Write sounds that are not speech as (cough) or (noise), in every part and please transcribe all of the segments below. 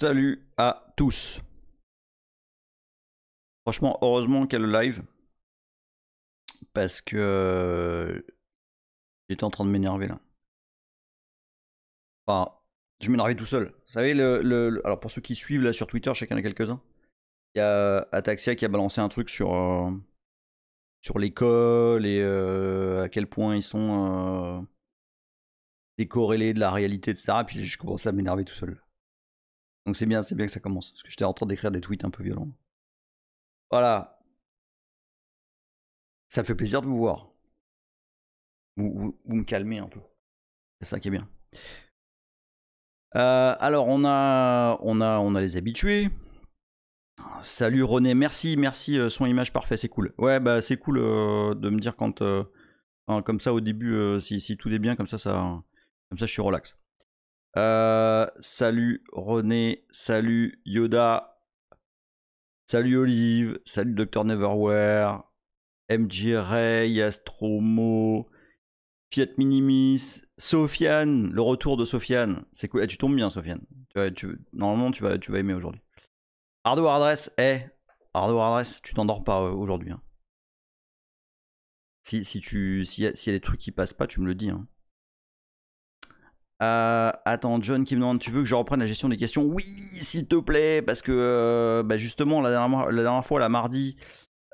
Salut à tous. Franchement, heureusement qu'il y a le live. Parce que euh, j'étais en train de m'énerver là. Enfin, je m'énervais tout seul. Vous savez, alors pour ceux qui suivent là sur Twitter, chacun a quelques-uns. Il y a Ataxia qui a balancé un truc sur, euh, sur l'école et euh, à quel point ils sont décorrélés de la réalité, etc. Et puis je commence à m'énerver tout seul. Donc c'est bien, c'est bien que ça commence. Parce que j'étais en train d'écrire des tweets un peu violents. Voilà. Ça fait plaisir de vous voir. Vous, me calmez un peu. C'est ça qui est bien. Euh, alors on a, on a, on a les habitués. Salut René, merci, merci, euh, son image parfait, c'est cool. Ouais, bah c'est cool euh, de me dire quand, comme ça au début, si, tout est bien, comme ça, ça, comme ça je suis relax. Euh, salut René, salut Yoda, salut Olive, salut Dr Neverwhere, MJ Ray, Astromo, Fiat Minimis, Sofiane, le retour de Sofiane. C'est cool. Eh, tu tombes bien, Sofiane. Tu tu, normalement, tu vas, tu vas aimer aujourd'hui. Ardo Address eh, tu t'endors pas euh, aujourd'hui. Hein. Si, si, tu, y, si a des trucs qui passent pas, tu me le dis. Hein. Euh, attends, John qui me demande, tu veux que je reprenne la gestion des questions Oui, s'il te plaît, parce que euh, bah, justement, la dernière, la fois, la mardi,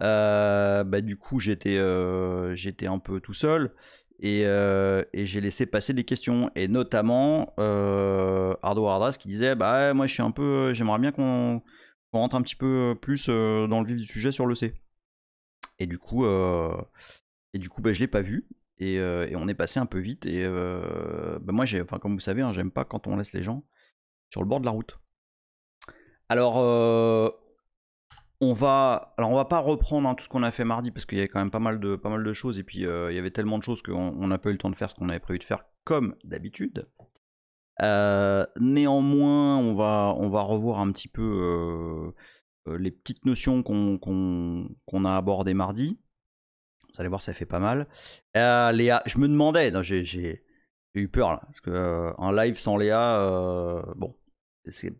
euh, bah, du coup, j'étais un peu tout seul et, j'ai laissé passer des questions. Et notamment, Ardo Ardas qui disait, bah moi, je suis un peu, j'aimerais bien qu'on rentre un petit peu plus dans le vif du sujet sur le C. Et du coup, et du coup bah, je l'ai pas vu. Euh, et, on est passé un peu vite. Et euh, bah, moi, enfin, comme vous savez, hein, j'aime pas quand on laisse les gens sur le bord de la route. Alors, euh, on va, alors on va pas reprendre hein, tout ce qu'on a fait mardi parce qu'il y avait quand même pas mal de, pas mal de choses. Et puis, il y avait tellement de choses qu'on n'a pas eu le temps de faire ce qu'on avait prévu de faire, comme d'habitude. néanmoins, on va, on va revoir un petit peu les petites notions qu'on a abordées mardi. Vous allez voir, ça fait pas mal. Euh, Léa, je me demandais, j'ai eu peur là, parce que euh, un live sans Léa, euh, bon, c'est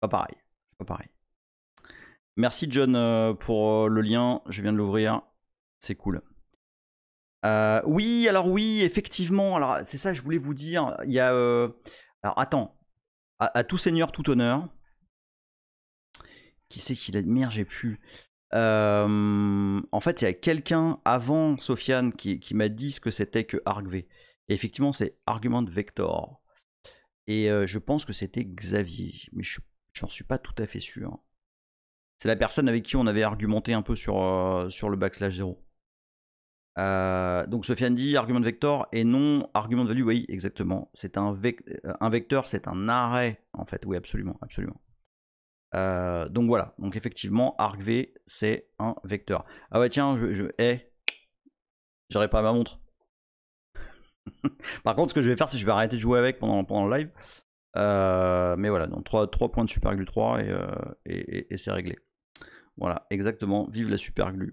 pas pareil. C'est pas pareil. Merci John pour le lien, je viens de l'ouvrir, c'est cool. oui, alors oui, effectivement, alors c'est ça, je voulais vous dire, il y a... alors attends, à, tout seigneur, tout honneur, qui c'est qui a... Merde, j'ai pu... Euh, en fait, il y a quelqu'un avant Sofiane qui, qui m'a dit ce que c'était que ArgV. Et effectivement, c'est Argument Vector. Et euh, je pense que c'était Xavier, mais je n'en suis pas tout à fait sûr. C'est la personne avec qui on avait argumenté un peu sur, euh, sur le backslash 0. donc Sofiane dit argument vector et non argument de value, oui exactement. C'est un, un vecteur, c'est un arrêt en fait, oui absolument, absolument. Euh, donc voilà, donc effectivement, V, c'est un vecteur. Ah ouais, tiens, je, je eh. j'aurais pas ma montre. (laughs) Par contre, ce que je vais faire, c'est que je vais arrêter de jouer avec pendant, le live. Euh, mais voilà, donc 3, points de superglue 3 euh, et, c'est réglé. Voilà, exactement, vive la superglue.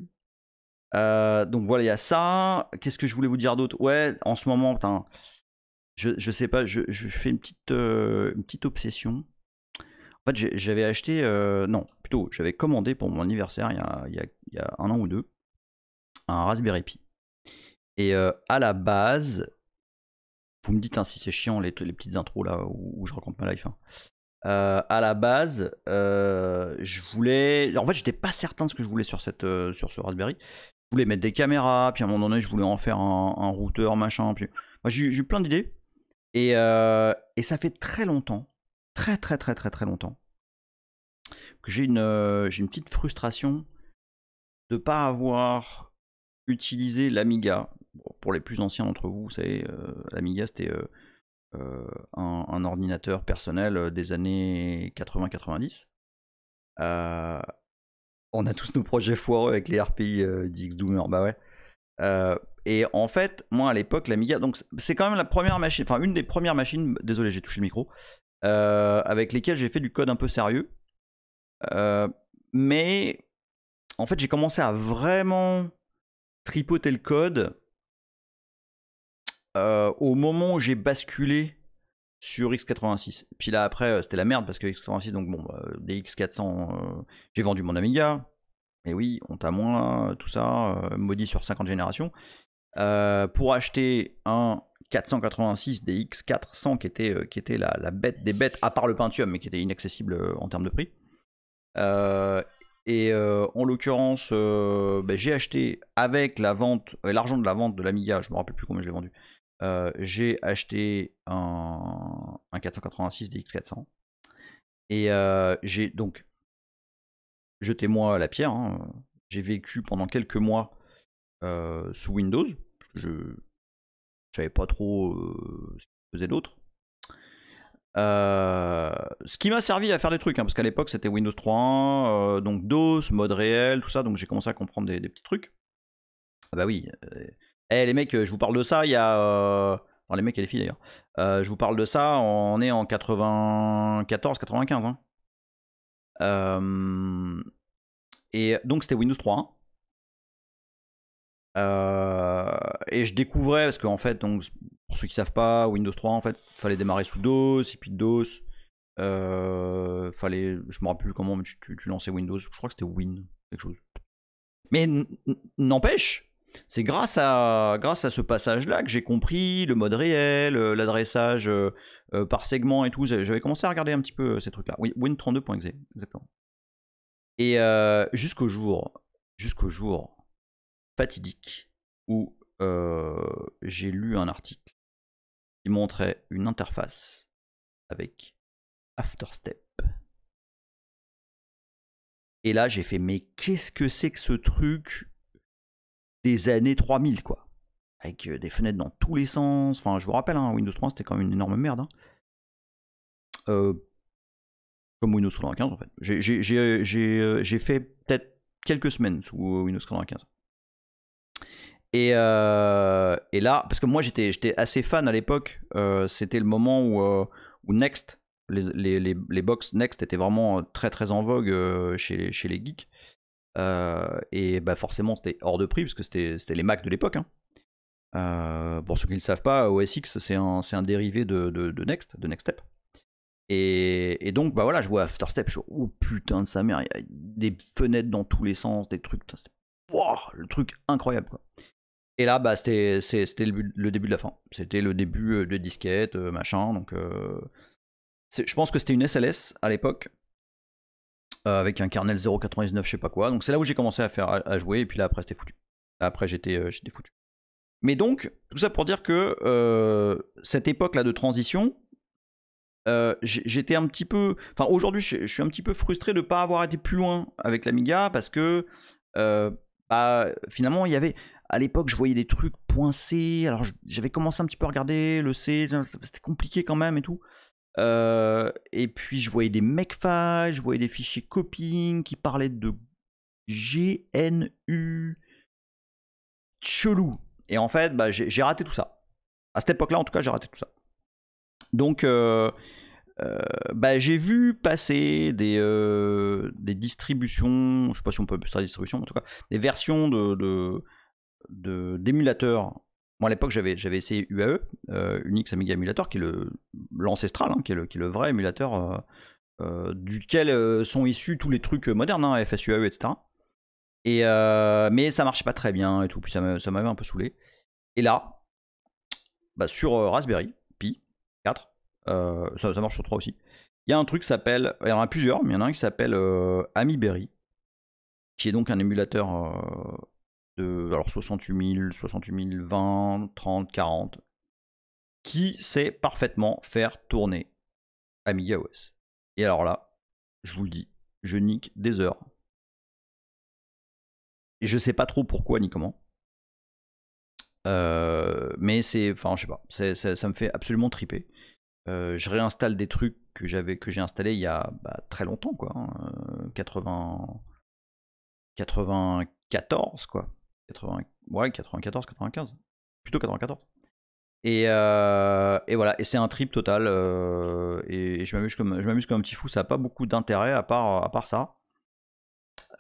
donc voilà, il y a ça. Qu'est-ce que je voulais vous dire d'autre Ouais, en ce moment, putain, je, sais pas, je, fais une petite, une petite obsession. En fait, j'avais acheté, euh, non, plutôt, j'avais commandé pour mon anniversaire il y, a, un an ou deux un Raspberry Pi. Et euh, à la base, vous me dites hein, si c'est chiant les, petites intros là où, je raconte ma life. Hein. Euh, à la base, je voulais. En fait, j'étais pas certain de ce que je voulais sur, cette, sur ce Raspberry. Je voulais mettre des caméras, puis à un moment donné, je voulais en faire un, un routeur, machin. Puis... j'ai eu plein d'idées. et ça fait très longtemps très très très très très longtemps que j'ai une, euh, une petite frustration de ne pas avoir utilisé l'Amiga. pour les plus anciens d'entre vous, vous savez, euh, l'Amiga c'était euh, un, ordinateur personnel des années 80-90. on a tous nos projets foireux avec les RPI d'X Doomer, bah ouais. et en fait, moi à l'époque, l'Amiga, donc c'est quand même la première machine, enfin une des premières machines, désolé j'ai touché le micro, euh, avec lesquels j'ai fait du code un peu sérieux. Euh, mais en fait, j'ai commencé à vraiment tripoter le code euh, au moment où j'ai basculé sur x86. Puis là, après, c'était la merde parce que x86, donc bon, des x400, j'ai vendu mon Amiga. Et oui, on t'a moins, tout ça, maudit sur 50 générations. pour acheter un 486 DX 400 qui était, euh, qui était la, bête des bêtes, à part le Pentium, mais qui était inaccessible euh, en termes de prix. Euh, et en l'occurrence, ben, j'ai acheté avec la vente, l'argent de la vente de l'Amiga, je ne me rappelle plus combien je l'ai vendu. j'ai acheté un, 486 DX 400 et j'ai donc jeté moi la pierre. Hein, j'ai vécu pendant quelques mois sous Windows. je je savais pas trop ce qu'il faisait d'autre. ce qui m'a servi à faire des trucs, hein, parce qu'à l'époque c'était Windows 3.1, donc DOS, mode réel, tout ça, donc j'ai commencé à comprendre des, petits trucs. Ah bah oui. Eh, eh les mecs, je vous parle de ça il y a. les mecs et les filles d'ailleurs. je vous parle de ça, on est en 94-95. Hein. Et donc c'était Windows 3.1. Euh, et je découvrais, parce qu'en fait, donc, pour ceux qui savent pas, Windows 3, en fait, fallait démarrer sous DOS, et puis DOS, euh, fallait, je me rappelle plus comment, mais tu, tu, lançais Windows, je crois que c'était Win, quelque chose. Mais n'empêche, c'est grâce à, grâce à ce passage-là que j'ai compris le mode réel, euh, l'adressage euh, par segment et tout. J'avais commencé à regarder un petit peu ces trucs-là. Oui, Win32.exe, exactement. Et jusqu'au jour, jusqu'au jour où euh, j'ai lu un article qui montrait une interface avec AfterStep. Et là, j'ai fait, mais qu'est-ce que c'est que ce truc des années 3000, quoi Avec euh, des fenêtres dans tous les sens. Enfin, je vous rappelle, hein, Windows 3, c'était quand même une énorme merde. Hein. Euh, comme Windows 95, en fait. J'ai fait peut-être quelques semaines sous Windows 95. Et, euh, et, là, parce que moi j'étais, j'étais assez fan à l'époque, euh, c'était le moment où, euh, où Next, les, les, les, box Next étaient vraiment très très en vogue chez, chez les geeks. et bah, forcément c'était hors de prix parce que c'était, les Mac de l'époque. Hein. pour ceux qui ne le savent pas, OS X c'est un, c'est un dérivé de, de, de, Next, de Next Step. Et, et, donc bah voilà, je vois After Step, je suis oh putain de sa mère, il y a des fenêtres dans tous les sens, des trucs, putain, le truc incroyable quoi. Et là, bah, c'était le, le, début de la fin. C'était le début euh, de disquette, euh, machin. Donc, euh, je pense que c'était une SLS à l'époque, avec un kernel 0.99, je sais pas quoi. Donc, c'est là où j'ai commencé à faire à, jouer, et puis là, après, c'était foutu. Après, j'étais j'étais foutu. Mais donc, tout ça pour dire que cette époque-là de transition, j'étais un petit peu. Enfin, aujourd'hui, je, suis un petit peu frustré de ne pas avoir été plus loin avec l'Amiga, parce que. Bah, finalement, il y avait à l'époque, je voyais des trucs C. Alors, j'avais commencé un petit peu à regarder le C, c'était compliqué quand même et tout. Euh, et puis, je voyais des mecfiles, je voyais des fichiers copying qui parlaient de GNU chelou. Et en fait, bah, j'ai raté tout ça. À cette époque-là, en tout cas, j'ai raté tout ça. Donc, euh, euh, bah, j'ai vu passer des, distributions, je ne sais pas si on peut appeler ça distribution, mais en tout cas, des versions de, d'émulateurs. Moi, à l'époque, j'avais essayé UAE, euh, Unix Amiga Emulator, qui est l'ancestral, hein, qui, est le vrai émulateur euh, euh, duquel sont issus tous les trucs modernes, hein, FSUAE, etc. Et, mais ça marchait pas très bien et tout, puis ça m'avait un peu saoulé. Et là, bah, sur Raspberry Pi 4, ça, marche sur 3 aussi, il y a un truc qui s'appelle, il y en a plusieurs, mais il y en a un qui s'appelle AmiBerry qui est donc un émulateur alors 68 000, 68 000, 20, 30, 40, qui sait parfaitement faire tourner AmigaOS Et alors là, je vous le dis, je nique des heures. Et je sais pas trop pourquoi ni comment. Euh, mais c'est, enfin, je sais pas, ça me fait absolument triper. Euh, je réinstalle des trucs que j'avais, que j'ai installés il y a bah, très longtemps, quoi, 80, hein, 94, euh, quoi ouais, 94, 95, plutôt 94. Euh, et, voilà, et c'est un trip total. Euh, et, je m'amuse comme, je m'amuse comme un petit fou. Ça n'a pas beaucoup d'intérêt à part, à part ça.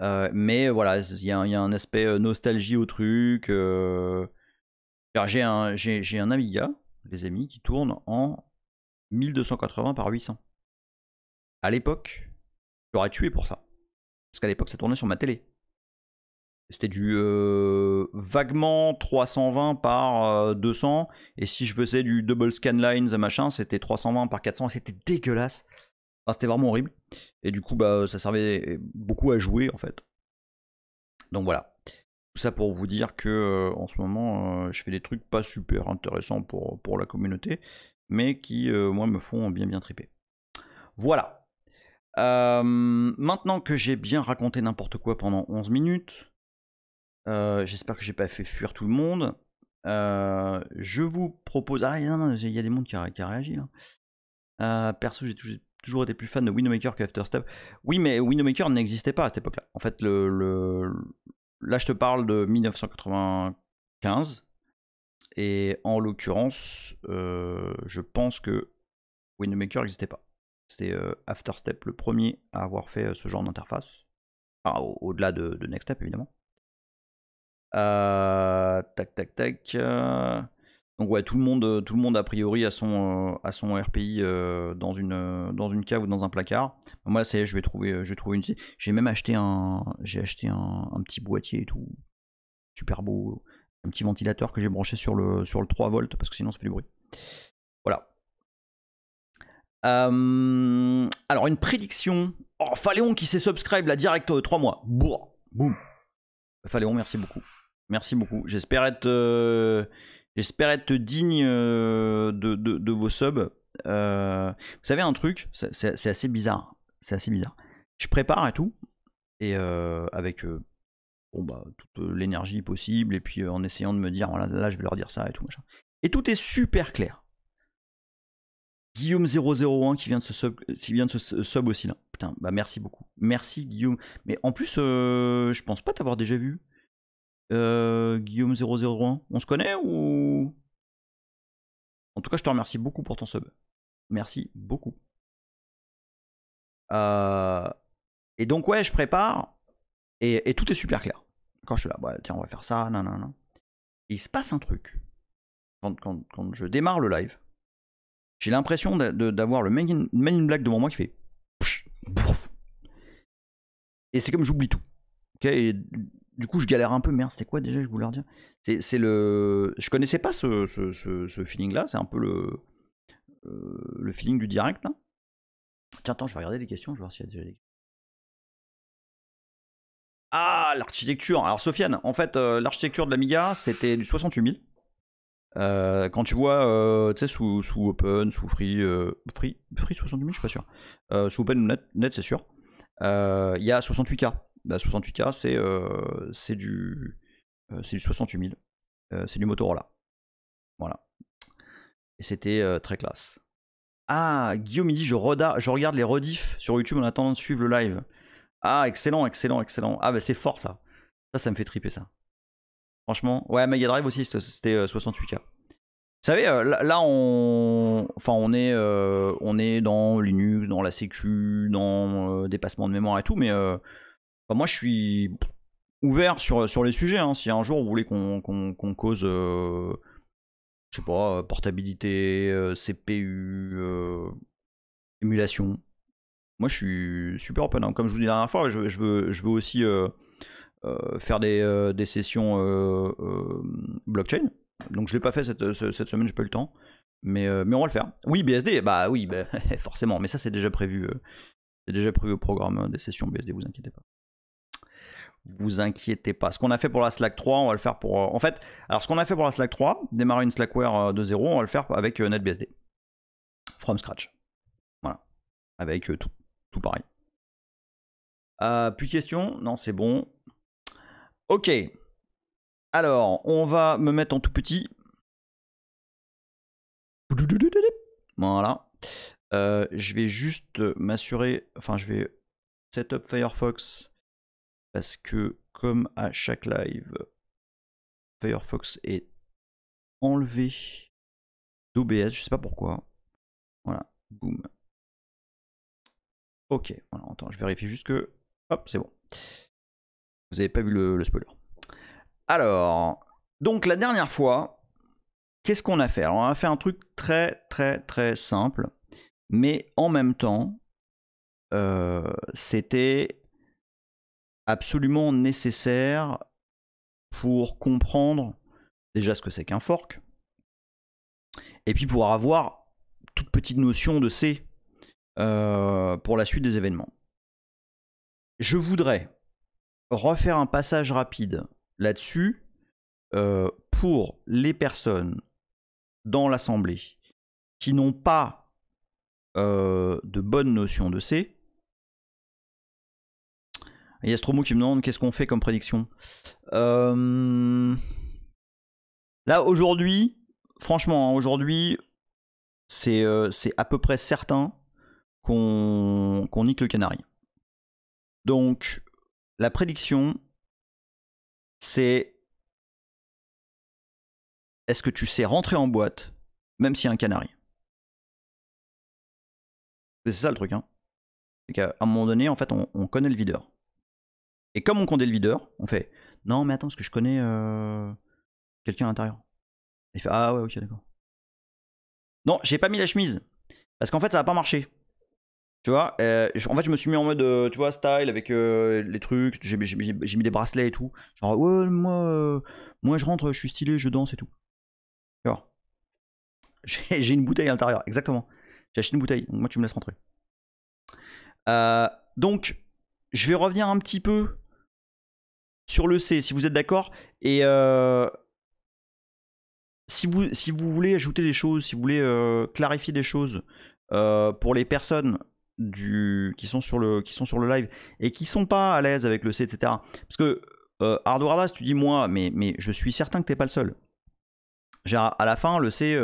Euh, mais voilà, il y, a un aspect nostalgie au truc. j'ai un, j'ai, un Amiga, les amis, qui tourne en 1280 par 800. À l'époque, j'aurais tué pour ça. Parce qu'à l'époque, ça tournait sur ma télé. C'était du euh, vaguement 320 par 200. Euh, et si je faisais du double scanlines, machin, c'était 320 par 400. C'était dégueulasse. c'était vraiment horrible. Et du coup, bah, ça servait beaucoup à jouer, en fait. Donc voilà. Tout ça pour vous dire que euh, en ce moment, je fais des trucs pas super intéressants pour, pour la communauté, mais qui, moi, me font bien bien triper. Voilà. maintenant que j'ai bien raconté n'importe quoi pendant 11 minutes, J'espère que j'ai pas fait fuir tout le monde. je vous propose. Ah, il y a des mondes qui, ont réagi. Là. Hein. perso, j'ai toujours été plus fan de Winomaker que Afterstep. Oui, mais Winomaker n'existait pas à cette époque-là. En fait, le, là, je te parle de 1995. Et en l'occurrence, je pense que Winomaker n'existait pas. C'était Afterstep le premier à avoir fait ce genre d'interface. Ah, au-delà de, de Next Step, évidemment. Euh, tac, tac, tac. Donc ouais, tout le monde, euh, tout le monde a priori à son, euh, son RPI dans une, dans une cave ou dans un placard. Moi, ça y est, je vais trouver, je une. J'ai même acheté un, j'ai acheté un, petit boîtier et tout, super beau, un petit ventilateur que j'ai branché sur le, sur le 3 volts parce que sinon ça fait du bruit. Voilà. alors une prédiction. Oh, Faléon qui s'est subscribe là direct 3 mois. Boum. Faléon, merci beaucoup. Merci beaucoup. J'espère être, euh, être, digne euh, de, de, vos subs. Euh, vous savez un truc, c'est assez bizarre. C'est assez bizarre. Je prépare et tout, et avec bon bah, toute l'énergie possible, et puis en essayant de me dire, voilà, là je vais leur dire ça et tout machin. Et tout est super clair. Guillaume 001 qui vient de ce sub, vient de sub aussi là. Putain, bah merci beaucoup. Merci Guillaume. Mais en plus, je pense pas t'avoir déjà vu. Euh, Guillaume001, on se connaît ou... En tout cas, je te remercie beaucoup pour ton sub. Merci beaucoup. Euh... Et donc, ouais, je prépare et, tout est super clair. Quand je suis là, bah, tiens, on va faire ça, non, non, non. il se passe un truc. Quand, je démarre le live, j'ai l'impression d'avoir le main in, black devant moi qui fait. Et c'est comme j'oublie tout. Ok du coup, je galère un peu. Merde, c'était quoi déjà Je voulais leur dire. C'est le. Je connaissais pas ce, feeling-là. C'est un peu le. Euh, le feeling du direct, Tiens, attends, je vais regarder les questions. Je vais voir s'il y a déjà des questions. ah, l'architecture. Alors, Sofiane, en fait, euh, l'architecture de l'Amiga, c'était du 68 000. Euh, quand tu vois, tu sais, sous, Open, sous Free, Free, 68 000, je suis pas sûr. sous Open ou Net, Net c'est sûr. Il y a 68K bah 68K, c'est euh, du, euh, du 68 000. Euh, c'est du Motorola. Voilà. Et c'était euh, très classe. Ah, Guillaume, il dit je, je regarde les rediffs sur YouTube en attendant de suivre le live. Ah, excellent, excellent, excellent. Ah, bah c'est fort ça. Ça, ça me fait triper ça. Franchement, ouais, Mega Drive aussi, c'était 68K. Euh, Vous savez, là, on, enfin, on est, on est dans Linux, dans la sécu, dans dépassement de mémoire et tout, mais bah, moi, je suis ouvert sur, sur les sujets. Hein. Si un jour vous voulez qu'on cause, euh, portabilité, euh, CPU, euh, émulation, moi je suis super open. Hein. Comme je vous dis la dernière fois, je, veux, je veux aussi faire des, sessions blockchain. Donc je ne l'ai pas fait cette, cette semaine, j'ai pas eu le temps. Mais, mais on va le faire. Oui, BSD, bah oui, bah, (laughs) forcément. Mais ça, c'est déjà prévu. c'est déjà prévu au programme des sessions BSD, vous inquiétez pas vous inquiétez pas. Ce qu'on a fait pour la Slack 3, on va le faire pour. Euh, en fait, alors ce qu'on a fait pour la Slack 3, démarrer une Slackware euh, de zéro, on va le faire avec euh, NetBSD. From scratch. Voilà. Avec tout, tout pareil. plus de Non, c'est bon. Ok. Alors, on va me mettre en tout petit. Voilà. je vais juste m'assurer. Enfin, je vais setup Firefox parce que comme à chaque live, Firefox est enlevé d'OBS, je sais pas pourquoi. Voilà, boum. Ok, voilà, attends, je vérifie juste que. Hop, c'est bon. Vous n'avez pas vu le, spoiler. Alors, donc la dernière fois, qu'est-ce qu'on a fait on a fait un truc très, très, très simple, mais en même temps, euh, c'était absolument nécessaire pour comprendre déjà ce que c'est qu'un fork, et puis pouvoir avoir toute petite notion de C euh, pour la suite des événements. Je voudrais refaire un passage rapide là-dessus euh, pour les personnes dans l'Assemblée qui n'ont pas euh, de bonne notion de C il y a Stromo qui me demande qu'est-ce qu'on fait comme prédiction. Euh, là, aujourd'hui, franchement, hein, aujourd'hui, euh, c'est à peu près certain qu'on nique le canari. Donc, la prédiction, c'est est-ce que tu sais rentrer en boîte, même s'il y a un canari C'est ça le truc, hein. C'est qu'à un moment donné, en fait, on connaît le videur. Et comme on connaît le videur, on fait Non, mais attends, parce que je connais euh, quelqu'un à l'intérieur. Il fait Ah ouais, ok, d'accord. Non, j'ai pas mis la chemise. Parce qu'en fait, ça va pas marché. Tu vois, euh, en fait, je me suis mis en mode, euh, tu vois, style avec les trucs. J'ai mis des bracelets et tout. Genre, ouais, moi, moi, je rentre, je suis stylé, je danse et tout. d'accord (laughs) J'ai une bouteille à l'intérieur, exactement. J'ai acheté une bouteille, moi, tu me laisses rentrer. donc, je vais revenir un petit peu sur le C, si vous êtes d'accord. Et euh, si, vous, si vous voulez ajouter des choses, si vous voulez euh, clarifier des choses euh, pour les personnes du, qui, sont sur le, qui sont sur le live et qui sont pas à l'aise avec le C, etc. Parce que Hardware tu dis moi, mais, mais je suis certain que t'es pas le seul. Genre, à la fin, le C.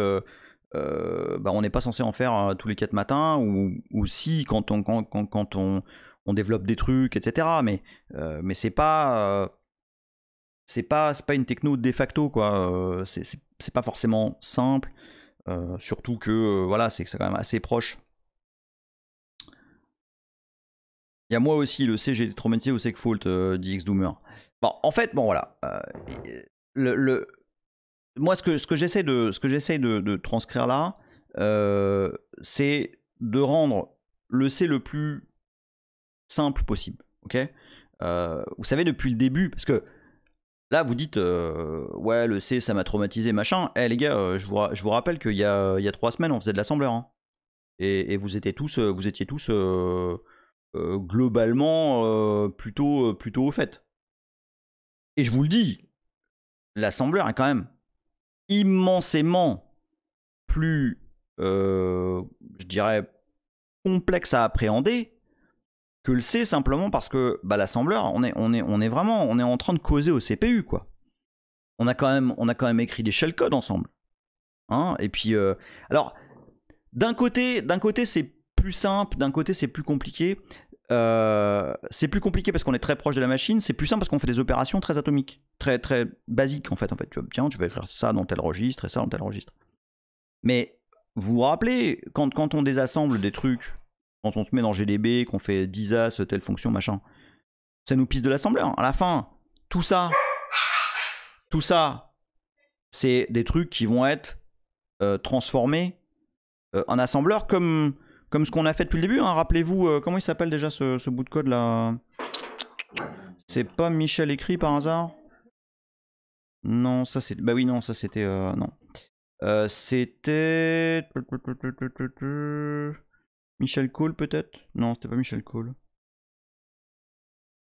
Bah, on n'est pas censé en faire tous les 4 matins, ou, si quand on, quand on, on développe des trucs, etc. Mais, euh, mais c'est pas. Euh, c'est pas, pas une techno de facto, quoi. Euh, c'est pas forcément simple. surtout que, voilà, c'est quand même assez proche. Il y a moi aussi le CG c'est au fault dit X-Doomer. Bon, en fait, bon, voilà. le, le moi, ce que, ce que j'essaie de, ce que j'essaie de transcrire là, c'est de rendre le C le plus simple possible. Ok euh, Vous savez, depuis le début, parce que là, vous dites euh, Ouais, le C, ça m'a traumatisé, machin. Eh, les gars, euh, je vous, je vous rappelle qu'il y a, il y a trois semaines, on faisait de l'assembleur. Hein. Et, vous, étiez tous, vous étiez tous globalement plutôt, plutôt au fait. Et je vous le dis, l'assembleur est quand même immensément plus, je dirais, complexe à appréhender le C simplement parce que bah, l'assembleur, on est, on, est, on est vraiment on est en train de causer au CPU quoi. On a quand même, on a quand même écrit des shellcodes ensemble. Hein et puis euh, alors d'un côté d'un côté c'est plus simple, d'un côté c'est plus compliqué. Euh, c'est plus compliqué parce qu'on est très proche de la machine, c'est plus simple parce qu'on fait des opérations très atomiques, très très basiques en fait. En fait, tu vois, tu vas écrire ça dans tel registre et ça dans tel registre. Mais vous vous rappelez quand, quand on désassemble des trucs on se met dans GDB, qu'on fait 10 as, telle fonction, machin. Ça nous pisse de l'assembleur. À la fin, tout ça, tout ça, c'est des trucs qui vont être euh, transformés euh, en assembleur comme, comme ce qu'on a fait depuis le début. Hein. Rappelez-vous, euh, comment il s'appelle déjà ce, ce, bout de code là C'est pas Michel écrit par hasard Non, ça c'est. Bah oui, non, ça c'était. non. c'était. Michel Cole peut-être Non, c'était pas Michel Cole.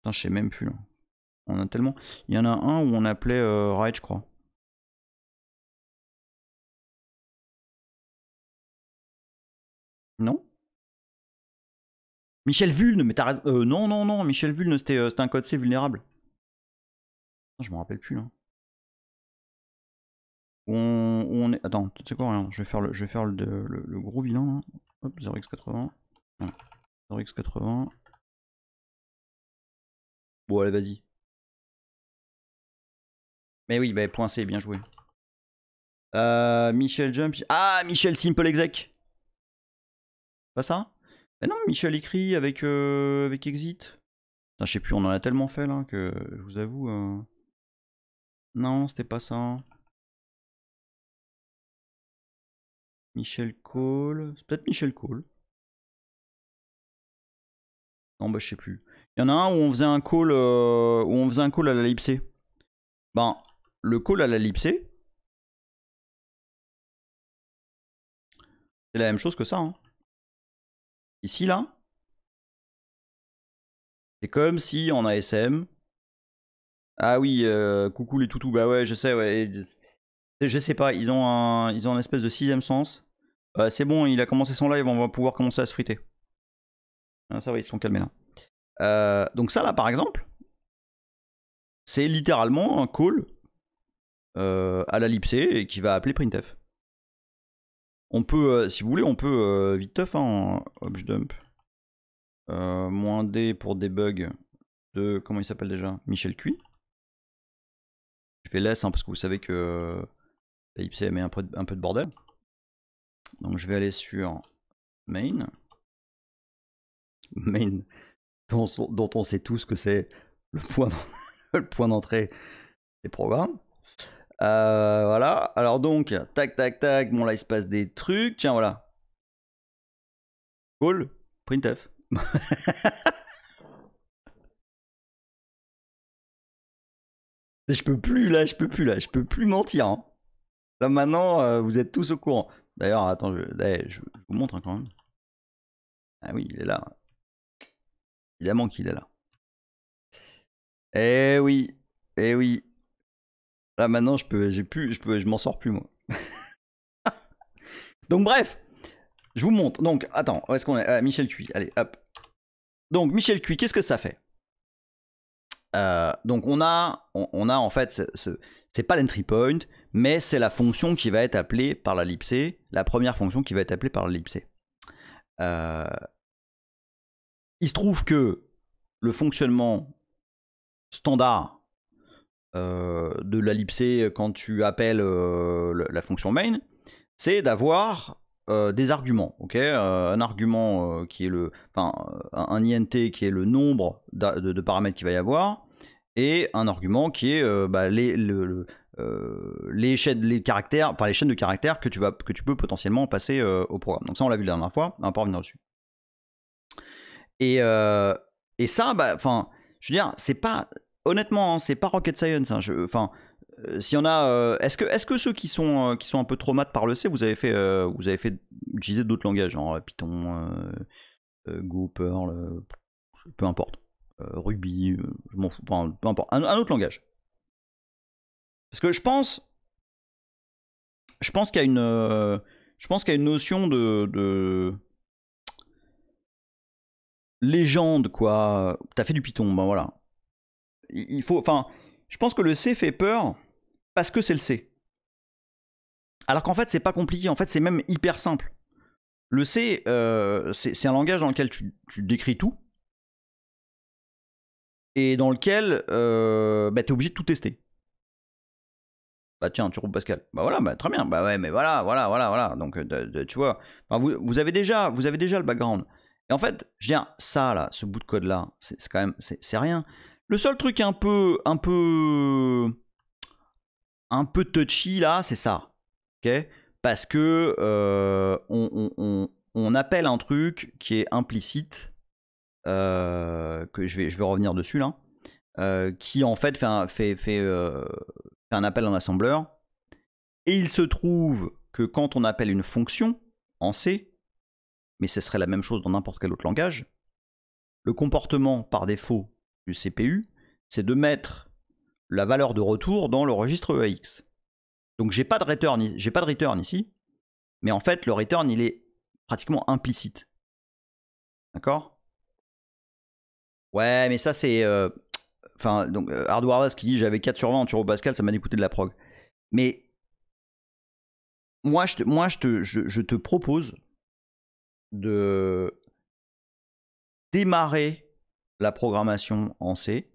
Putain, je sais même plus. On a tellement. Il y en a un où on appelait euh, je crois. Non Michel Vulne, mais t'as raison. Euh, non, non, non, Michel Vulne, c'était euh, un code C vulnérable. Je m'en rappelle plus là. On, est. Attends, tu sais quoi, je vais faire le, je vais faire le, le, gros vilain. 0x80. 0x80. Bon, allez, vas-y. Mais oui, bah, point C, bien joué. Euh, Michel Jump. Ah, Michel Simple Exec. Pas ça Ben non, Michel écrit avec, euh, avec Exit. je sais plus, on en a tellement fait là que je vous avoue. Hein. Non, c'était pas ça. Michel Cole. C'est peut-être Michel Cole. Non, bah je sais plus. Il y en a un où on faisait un call, euh, où on faisait un à la Lipsé. Ben, le call à la Lipsé, c'est la même chose que ça. Hein. Ici, là, c'est comme si on a SM. Ah oui, euh, coucou les toutous, bah ouais, je sais, ouais. Je sais pas, ils ont un, ils ont espèce de sixième sens. Euh, c'est bon, il a commencé son live, on va pouvoir commencer à se friter. Ah, ça va, ils se sont calmés là. Euh, donc ça là, par exemple, c'est littéralement un call euh, à la lipsé et qui va appeler printf. On peut, si vous voulez, on peut vite en je dump. moins D pour debug de, comment il s'appelle déjà Michel Cui. Je fais laisse, hein, parce que vous savez que L'IPC met un peu, de bordel. Donc je vais aller sur main. (laughs) Main, dont, on sait tous que c'est le point (laughs) d'entrée des programmes. Euh, voilà, alors donc, tac, tac, tac, bon là il se passe des trucs, tiens voilà. Cool, printf. (laughs) je peux plus là, je peux plus là, je peux plus mentir. Hein. Là maintenant, euh, vous êtes tous au courant. D'ailleurs, attends, je, eh, vous montre hein, quand même. Ah oui, il est là. Évidemment qu'il est là. Eh oui, eh oui. Là maintenant, je peux, j'ai plus, je peux, je m'en sors plus moi. (laughs) Donc bref, je vous montre. Donc attends, où est-ce qu'on est, ah, Michel Cui. Allez, hop. Donc Michel Cui, qu'est-ce que ça fait euh, Donc on a, on, a en fait, c'est pas l'entry point, mais c'est la fonction qui va être appelée par la libc, la première fonction qui va être appelée par la Euh, il se trouve que le fonctionnement standard euh, de la libc quand tu appelles euh, la fonction main, c'est d'avoir euh, des arguments. un argument qui est le. un int qui est le nombre de, paramètres qu'il va y avoir, et un argument qui est bah, les, le, euh, les chaînes, les caractères, enfin les chaînes de caractères que tu vas, que tu peux potentiellement passer euh, au programme. Donc ça, on l'a vu la dernière fois. On va pas revenir dessus. Et, euh, ça, bah, enfin, je veux dire, c'est pas, honnêtement, hein, c'est pas rocket science. Hein, enfin, y en a, est-ce que, est-ce que ceux qui sont, qui sont un peu trop traumatisés par le C, vous avez fait, vous avez fait utiliser d'autres langages, genre Python, Go, Perl, peu importe, Ruby, je m'en fous, peu un autre langage. Parce que je pense, je pense qu'il y a une, euh, je pense qu'il y a une notion de, légende quoi. T'as fait du Python, ben voilà. Il faut, enfin, je pense que le C fait peur parce que c'est le C. Alors qu'en fait, c'est pas compliqué. En fait, c'est même hyper simple. Le C, euh, c'est un langage dans lequel tu, décris tout et dans lequel euh, ben, tu es obligé de tout tester. Bah tiens, tu roules Pascal. Bah voilà, bah très bien. Bah ouais, mais voilà, voilà, voilà, voilà. Donc euh, tu vois, vous, vous, avez déjà, vous avez déjà le background. Et en fait, je viens ça là, ce bout de code là, c'est quand même, c'est rien. Le seul truc un peu, un peu, un peu touchy là, c'est ça, ok Parce que euh, on, on, on, appelle un truc qui est implicite, euh, que je vais, je vais revenir dessus là, qui en fait fait, fait, fait un appel en assembleur. Et il se trouve que quand on appelle une fonction en C, mais ce serait la même chose dans n'importe quel autre langage, le comportement par défaut du CPU, c'est de mettre la valeur de retour dans le registre EAX. Donc j'ai pas de return, pas de return ici, mais en fait le return il est pratiquement implicite. D'accord Ouais, mais ça c'est euh, enfin, donc euh, qui dit j'avais 4 sur 20 en turbo Pascal, ça m'a dégoûté de la prog. Mais moi, je te, moi, je propose de démarrer la programmation en C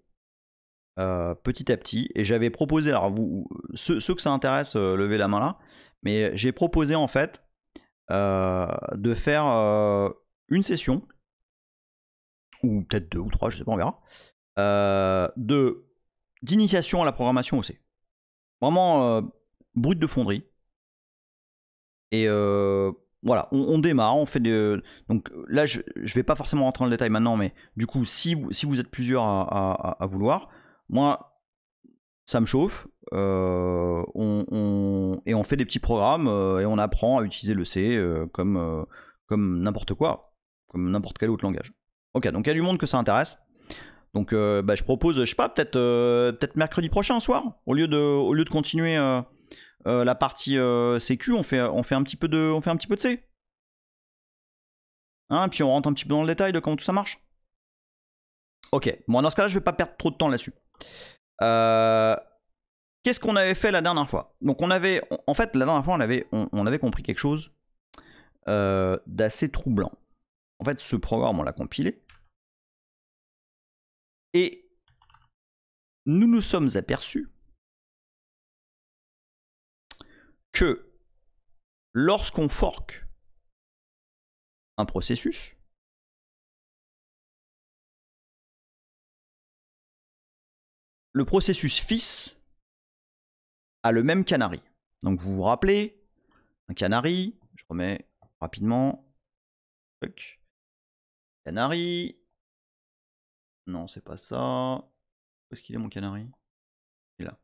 euh, petit à petit. Et j'avais proposé, alors vous, ceux, que ça intéresse, euh, levez la main là, mais j'ai proposé en fait de faire une session, ou peut-être deux ou trois, je sais pas, on verra, euh, de d'initiation à la programmation C. Vraiment euh, brut de fonderie. Et euh, voilà, on, démarre, on fait des... Donc là, je ne vais pas forcément rentrer dans le détail maintenant, mais du coup, si, si vous êtes plusieurs à, vouloir, moi, ça me chauffe, on, et on fait des petits programmes, et on apprend à utiliser le C comme, comme n'importe quoi, comme n'importe quel autre langage. Ok, donc il y a du monde que ça intéresse. Donc euh, bah, je propose, je sais pas, peut-être euh, peut-être mercredi prochain soir, au lieu de, au lieu de continuer euh, la partie sécu, on fait, on fait un petit peu de, on fait un petit peu de C. Hein, puis on rentre un petit peu dans le détail de comment tout ça marche. Ok, bon dans ce cas-là, je vais pas perdre trop de temps là-dessus. Qu'est-ce qu'on avait fait la dernière fois Donc on avait, en fait, la dernière fois, on avait, on avait compris quelque chose d'assez troublant. En fait, ce programme, on l'a compilé. Et nous nous sommes aperçus que lorsqu'on forque un processus, le processus fils a le même canari. Donc vous vous rappelez, un canari, je remets rapidement, canari, non, c'est pas ça. Où est-ce qu'il est mon canari Il est là.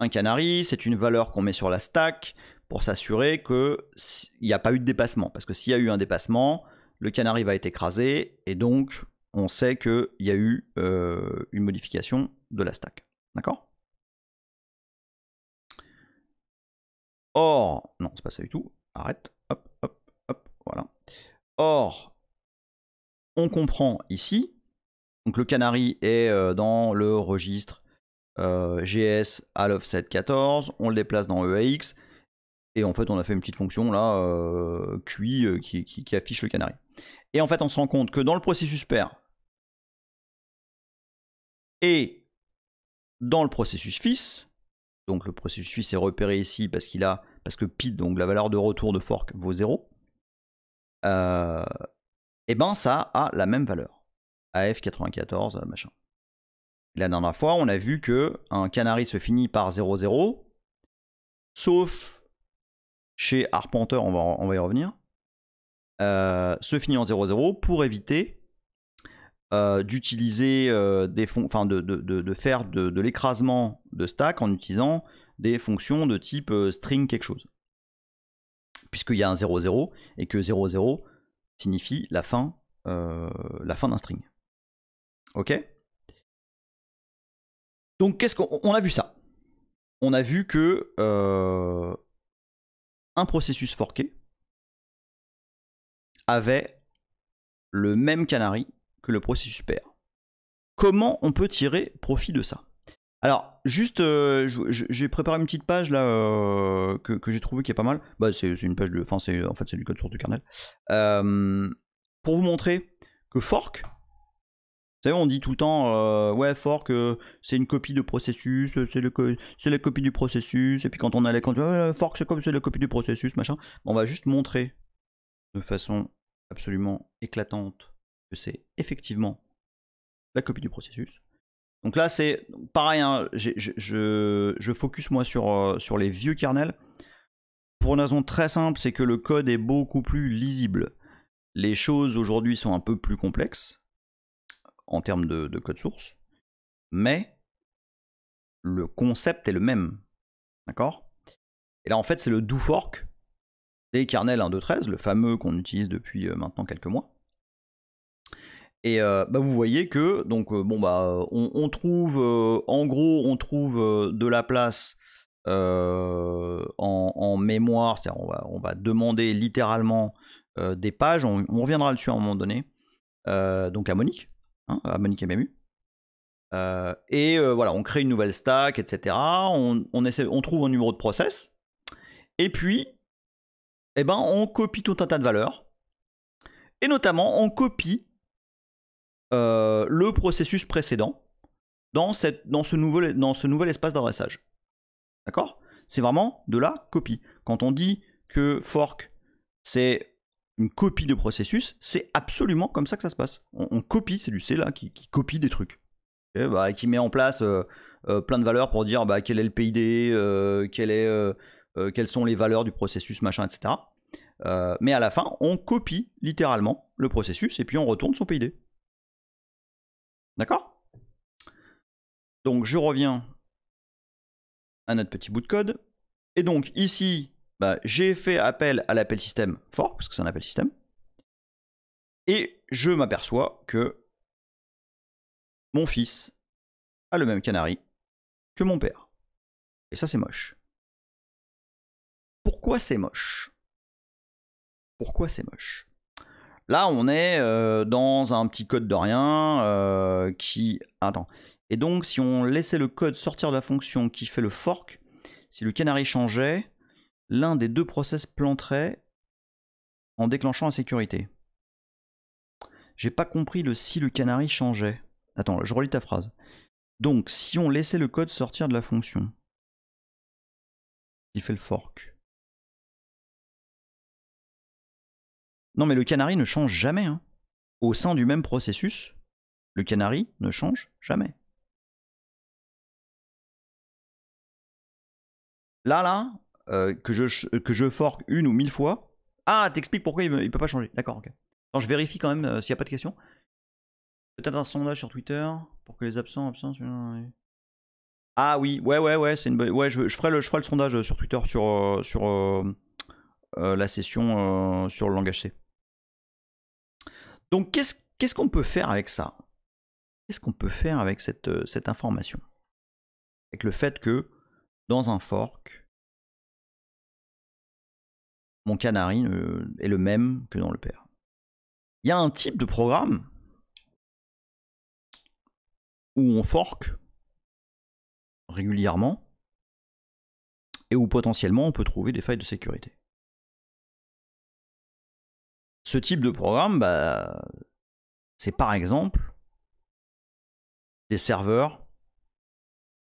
Un canari, c'est une valeur qu'on met sur la stack pour s'assurer qu'il n'y a pas eu de dépassement. Parce que s'il y a eu un dépassement, le canari va être écrasé et donc on sait qu'il y a eu euh, une modification de la stack. D'accord Or, non, c'est pas ça du tout. Arrête. Hop, hop, hop. Voilà. Or, on comprend ici donc le canary est euh, dans le registre GS à l'offset 14, on le déplace dans EAX, et en fait on a fait une petite fonction là, euh, QI, euh, qui, affiche le canary. Et en fait on se rend compte que dans le processus pair, et dans le processus fils, donc le processus fils est repéré ici parce qu'il a parce que PID, donc la valeur de retour de fork vaut 0, et eh ben ça a la même valeur. AF94, machin. La dernière fois, on a vu que un canari se finit par 0,0 sauf chez Arpenteur, on va, on va y revenir, euh, se finit en 0,0 pour éviter euh, d'utiliser euh, des enfin de, faire de, l'écrasement de stack en utilisant des fonctions de type string quelque chose. Puisqu'il y a un 0,0 et que 0,0 signifie la fin, la fin d'un string. Ok Donc, qu'est-ce qu'on a vu ça On a vu que euh, un processus forqué avait le même canari que le processus pair Comment on peut tirer profit de ça alors, juste, euh, j'ai préparé une petite page là euh, que, j'ai trouvé qui est pas mal. Bah, c'est une page de. Enfin, en fait, c'est du code source du kernel. pour vous montrer que fork, vous savez, on dit tout le temps, euh, ouais, fork, c'est une copie de processus, euh, c'est la copie du processus, et puis quand on a quand Fork, c'est comme c'est la copie du processus, machin, on va juste montrer de façon absolument éclatante que c'est effectivement la copie du processus. Donc là, c'est pareil, hein, je, focus moi sur, euh, sur les vieux kernels. Pour une raison très simple, c'est que le code est beaucoup plus lisible. Les choses aujourd'hui sont un peu plus complexes en termes de, code source, mais le concept est le même. D'accord Et là, en fait, c'est le do fork des kernels 1.2.13, le fameux qu'on utilise depuis euh, maintenant quelques mois. Et euh, bah, vous voyez que donc euh, bon bah on, trouve en gros on trouve de la place en, mémoire, cest on va, on va demander littéralement des pages, on, on, reviendra dessus à un moment donné, donc à Monique, Hein, à Monique et euh, euh, voilà, on crée une nouvelle stack, etc. On, on, essaie, on trouve un numéro de process. Et puis, eh ben, on copie tout un tas de valeurs. Et notamment, on copie euh, le processus précédent dans, cette, dans, ce, nouvel, dans ce nouvel espace d'adressage. D'accord C'est vraiment de la copie. Quand on dit que fork, c'est une copie de processus, c'est absolument comme ça que ça se passe. On, copie, c'est du C là qui, copie des trucs. Bah, et, qui met en place euh, euh, plein de valeurs pour dire bah, quel est le PID, euh, quelles sont les valeurs du processus, machin, etc. mais à la fin, on copie littéralement le processus et puis on retourne son PID. D'accord Donc je reviens à notre petit bout de code. Et donc ici, bah, j'ai fait appel à l'appel système fork parce que c'est un appel système, et je m'aperçois que mon fils a le même canari que mon père. Et ça, c'est moche. Pourquoi c'est moche Pourquoi c'est moche Là, on est euh, dans un petit code de rien euh, qui... Attends. Et donc, si on laissait le code sortir de la fonction qui fait le fork, si le canari changeait, l'un des deux process planterait en déclenchant la sécurité. J'ai pas compris le si le canari changeait. Attends, je relis ta phrase. Donc, si on laissait le code sortir de la fonction, il fait le fork. Non, mais le canari ne change jamais. Hein. Au sein du même processus, le canari ne change jamais. Là, là, euh, que, je, que je fork une ou mille fois. Ah, t'expliques pourquoi il ne peut pas changer. D'accord, ok. je vérifie quand même euh, s'il n'y a pas de questions. Peut-être un sondage sur Twitter pour que les absents, absents. Ah oui, ouais, ouais, ouais, c'est une Ouais, je, ferai le, je le sondage euh, sur Twitter sur, sur la session sur le langage C. Donc, qu'est-ce qu'on peut faire avec ça Qu'est-ce qu'on peut faire avec cette, cette information Avec le fait que dans un fork, mon canari euh, est le même que dans le père. Il y a un type de programme où on forque régulièrement et où potentiellement on peut trouver des failles de sécurité. Ce type de programme, bah, c'est par exemple des serveurs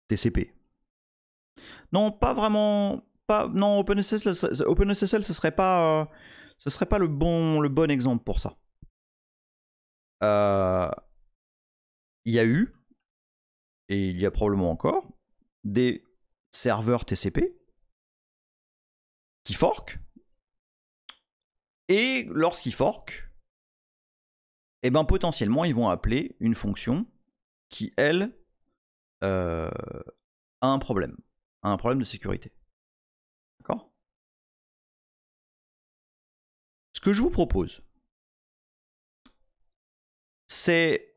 TCP. Non, pas vraiment non, OpenSSL, ce serait pas, euh, ce serait pas le bon, le bon exemple pour ça. Euh, il y a eu, et il y a probablement encore, des serveurs TCP qui forquent. Et lorsqu'ils forquent, et eh ben potentiellement ils vont appeler une fonction qui, elle, euh, a un problème, a un problème de sécurité. D'accord Ce que je vous propose, c'est.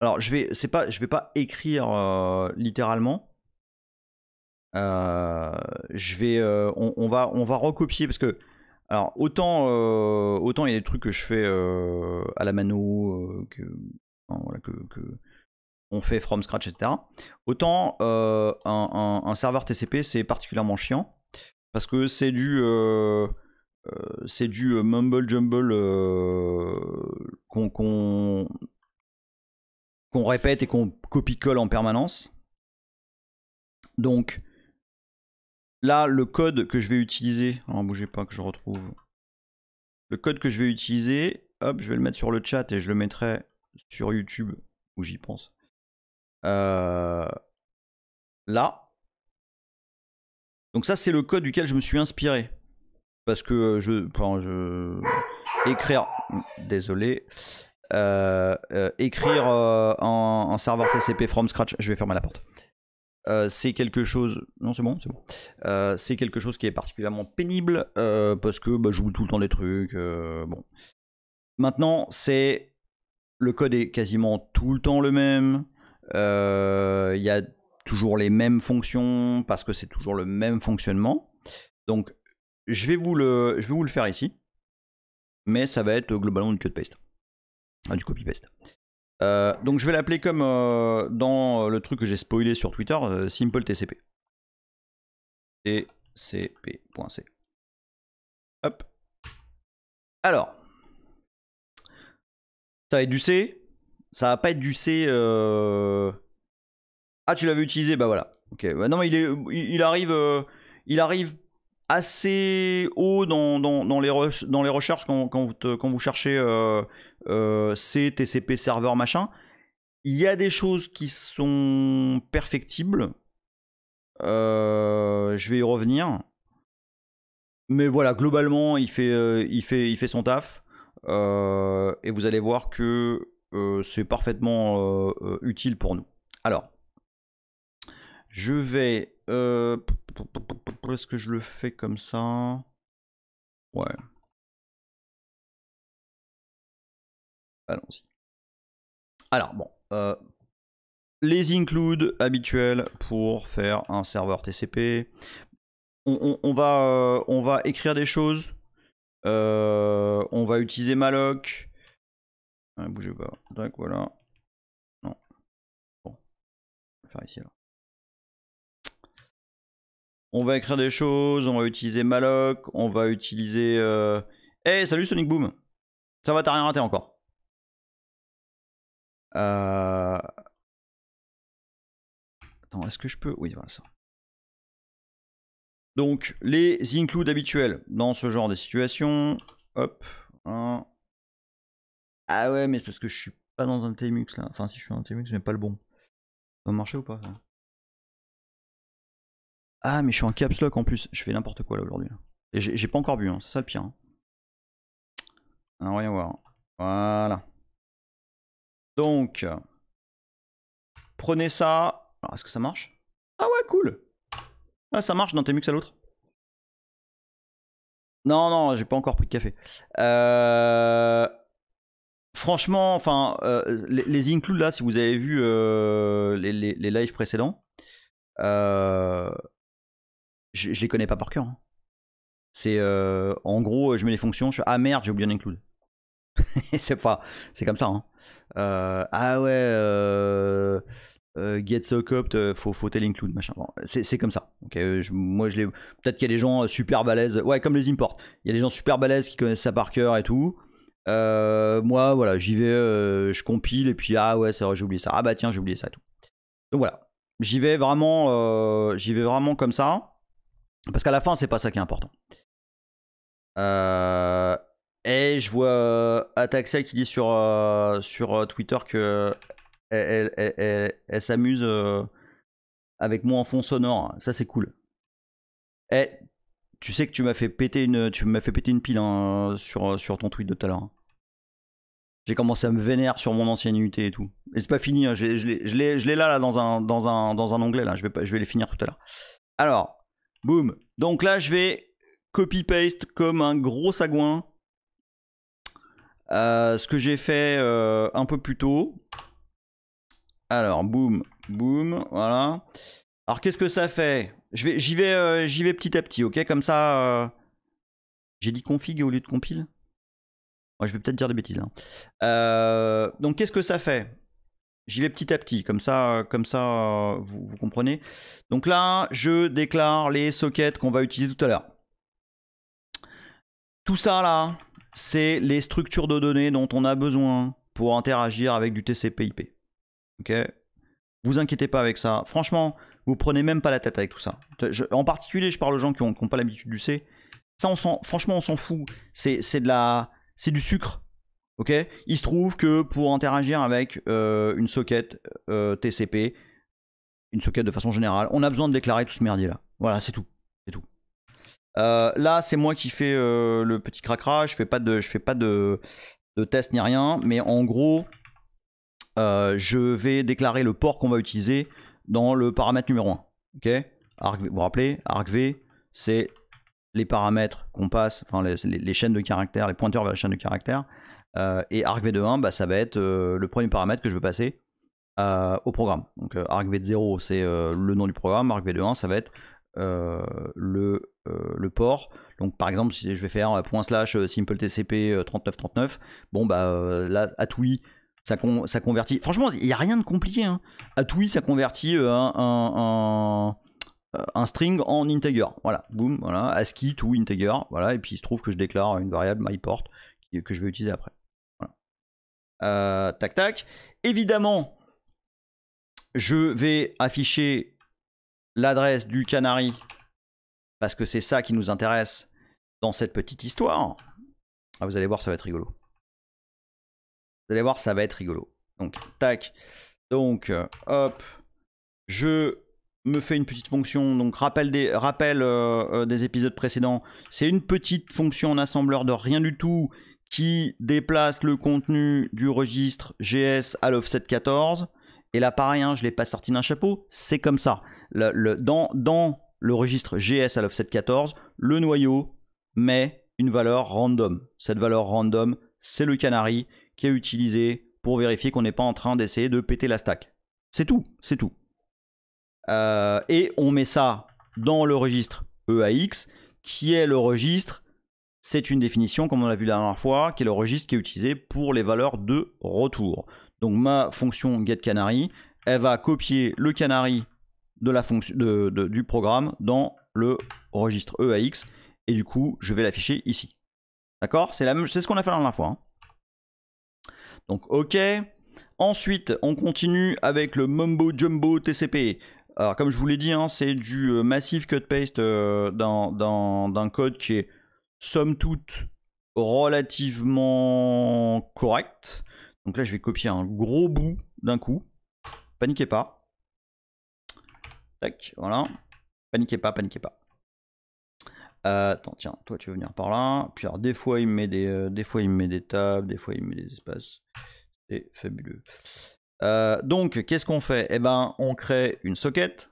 Alors, je vais, pas, je vais pas écrire euh, littéralement. Euh, je vais, euh, on, va, on va recopier parce que, alors autant, autant il y a des trucs que je fais à la mano, que, on fait from scratch, etc. Autant un, serveur TCP c'est particulièrement chiant parce que c'est du euh, euh, c'est du euh, mumble jumble qu'on qu'on répète et qu'on copie-colle en permanence. Donc là, le code que je vais utiliser, alors ah, bougez pas que je retrouve. Le code que je vais utiliser, hop, je vais le mettre sur le chat et je le mettrai sur YouTube où j'y pense. là, donc ça, c'est le code duquel je me suis inspiré. Parce que je... Enfin, je... Écrire... Désolé. Euh, euh, écrire euh, en, serveur TCP from scratch, je vais fermer la porte. c'est quelque chose. Non, c'est bon, c'est bon. c'est quelque chose qui est particulièrement pénible parce que bah, je joue tout le temps des trucs. bon. Maintenant, c'est le code est quasiment tout le temps le même. Il y a toujours les mêmes fonctions, parce que c'est toujours le même fonctionnement. Donc, je vais vous le, je vais vous le faire ici, mais ça va être globalement du cut-paste, ah, du copy-paste. Euh, donc je vais l'appeler comme euh, dans euh, le truc que j'ai spoilé sur Twitter, simple TCP. TCP.c. Hop. Alors, ça va être du C. Ça va pas être du C. Ah, tu l'avais utilisé, bah voilà. Ok. Bah non, il, est, il, arrive, euh, il arrive assez haut dans, dans, les, dans les, recherches quand, quand, vous, cherchez euh, euh C, TCP, serveur, machin. Il y a des choses qui sont perfectibles. Euh, je vais y revenir. Mais voilà, globalement, il fait, il fait, il fait son taf. et vous allez voir que c'est parfaitement utile pour nous. Alors, je vais... Euh, Est-ce que je le fais comme ça Ouais. Allons-y. Alors, bon. Euh, les includes habituels pour faire un serveur TCP. On, va, euh, on va écrire des choses. Euh, on va utiliser malloc. Ah, bougez pas. Donc voilà. Non. Bon. On va faire ici là on va écrire des choses, on va utiliser malloc, on va utiliser... Euh, eh, hey, salut Sonic Boom Ça va, t'as rien raté encore. Euh... Attends, est-ce que je peux... Oui, voilà ça. Donc, les includes habituels dans ce genre de situation. Hop. Ah ouais, mais c'est parce que je suis pas dans un TMUX là. Enfin, si je suis dans un TMUX, mais pas le bon. Ça va marcher ou pas ah, mais je suis en caps lock en plus. Je fais n'importe quoi là aujourd'hui. Et j'ai pas encore bu, hein. c'est ça le pire. Hein. Alors, ah voyons voir. Voilà. Donc, prenez ça. Alors, est-ce que ça marche Ah ouais, cool. Ah, ça marche, dans t'es mieux à l'autre. Non, non, j'ai pas encore pris de café. Euh... Franchement, enfin, euh, les, include includes là, si vous avez vu euh, les, les lives précédents, euh, je, les connais pas par cœur. Hein. C'est euh, en gros, je mets les fonctions, je ah merde, j'ai oublié d'include. (laughs) c'est pas, c'est comme ça. Hein. Euh, ah ouais, euh, get so faut, faut tell include, machin. c'est comme ça. ok moi, je les, peut-être qu'il y a des gens super balèzes, ouais, comme les imports. Il y a des gens super balèzes qui connaissent ça par cœur et tout. moi, voilà, j'y vais, je compile et puis ah ouais, j'ai oublié ça. Ah bah tiens, j'ai oublié ça et tout. Donc voilà, j'y vais vraiment, j'y vais vraiment comme ça. Parce qu'à la fin, c'est pas ça qui est important. Euh, et je vois euh, Ataxel qui dit sur, euh, sur euh, Twitter que elle, elle, elle, s'amuse avec moi en fond sonore. Ça, c'est cool. Et eh, tu sais que tu m'as fait péter une, tu m'as fait péter une pile hein, sur, sur ton tweet de tout à l'heure. Hein. J'ai commencé à me vénérer sur mon ancienne unité et tout. Et c'est pas fini, hein, je l'ai là, là dans, un, dans, un, dans un onglet, là. Je vais, pas, je vais les finir tout à l'heure. Alors, Boom Donc là, je vais copy-paste comme un gros sagouin. Euh, ce que j'ai fait euh, un peu plus tôt. Alors, boom, boom, voilà. Alors, qu'est-ce que ça fait J'y vais, j'y vais, euh, j'y vais petit à petit, ok Comme ça, j'ai dit config au lieu de compile. je vais peut-être dire des bêtises. là. Hein. donc, qu'est-ce que ça fait J'y vais petit à petit, comme ça, comme ça vous, comprenez. Donc là, je déclare les sockets qu'on va utiliser tout à l'heure. Tout ça là, c'est les structures de données dont on a besoin pour interagir avec du TCP/IP. Ok Vous inquiétez pas avec ça. Franchement, vous prenez même pas la tête avec tout ça. en particulier, je parle aux gens qui n'ont pas l'habitude du C. Ça, on franchement, on s'en fout. C'est de la, c'est du sucre. Ok Il se trouve que pour interagir avec euh, une socket euh, TCP, une socket de façon générale, on a besoin de déclarer tout ce merdier là. Voilà, c'est tout. C'est tout. Euh, là, c'est moi qui fais le petit cracra. Je fais pas de, je fais pas de, test ni rien, mais en gros, je vais déclarer le port qu'on va utiliser dans le paramètre numéro 1. Ok Vous vous rappelez ArcV, c'est les paramètres qu'on passe, enfin les, chaînes de caractères, les pointeurs vers les chaînes de caractères. Euh, et arcv 21 bah, ça va être euh, le premier paramètre que je veux passer euh, au programme. Donc de 0 c'est le nom du programme, argv 1 ça va être le, le, port. Donc par exemple, si je vais faire point slash simple TCP 3939, bon bah là, Atui, ça, con, ça convertit. Franchement, il n'y a rien de compliqué. Hein. Atui, ça convertit un, un, string en integer. Voilà, boum, voilà, ASCII to integer. Voilà, et puis il se trouve que je déclare une variable myPort que je vais utiliser après. Euh, tac, tac. Évidemment, je vais afficher l'adresse du canari parce que c'est ça qui nous intéresse dans cette petite histoire. Ah, vous allez voir, ça va être rigolo. Vous allez voir, ça va être rigolo. Donc, tac. Donc, euh, hop. Je me fais une petite fonction, donc rappel des, rappel, euh, des épisodes précédents. C'est une petite fonction en assembleur de rien du tout qui déplace le contenu du registre GS à l'offset 14. Et là, pareil, hein, je ne l'ai pas sorti d'un chapeau, c'est comme ça. Le, le, dans, le registre GS à l'offset 14, le noyau met une valeur random. Cette valeur random, c'est le canari qui est utilisé pour vérifier qu'on n'est pas en train d'essayer de péter la stack. C'est tout, c'est tout. Euh, et on met ça dans le registre EAX, qui est le registre c'est une définition, comme on l'a vu la dernière fois, qui est le registre qui est utilisé pour les valeurs de retour. Donc ma fonction getCanary, elle va copier le canary de la fonction, du programme dans le registre EAX, et du coup, je vais l'afficher ici. D'accord C'est ce qu'on a fait la dernière fois. Hein. Donc OK. Ensuite, on continue avec le Mumbo Jumbo TCP. Alors comme je vous l'ai dit, hein, c'est du euh, massive cut-paste d'un euh, dans, code qui est somme toute relativement correcte. Donc là, je vais copier un gros bout d'un coup. Paniquez pas. Tac, voilà. Paniquez pas, paniquez pas. Euh, attends, tiens, toi tu veux venir par là. Puis alors, des fois il me met des, euh, des fois il met des tables, des fois il met des espaces. C'est fabuleux. Euh, donc, qu'est-ce qu'on fait Eh ben, on crée une socket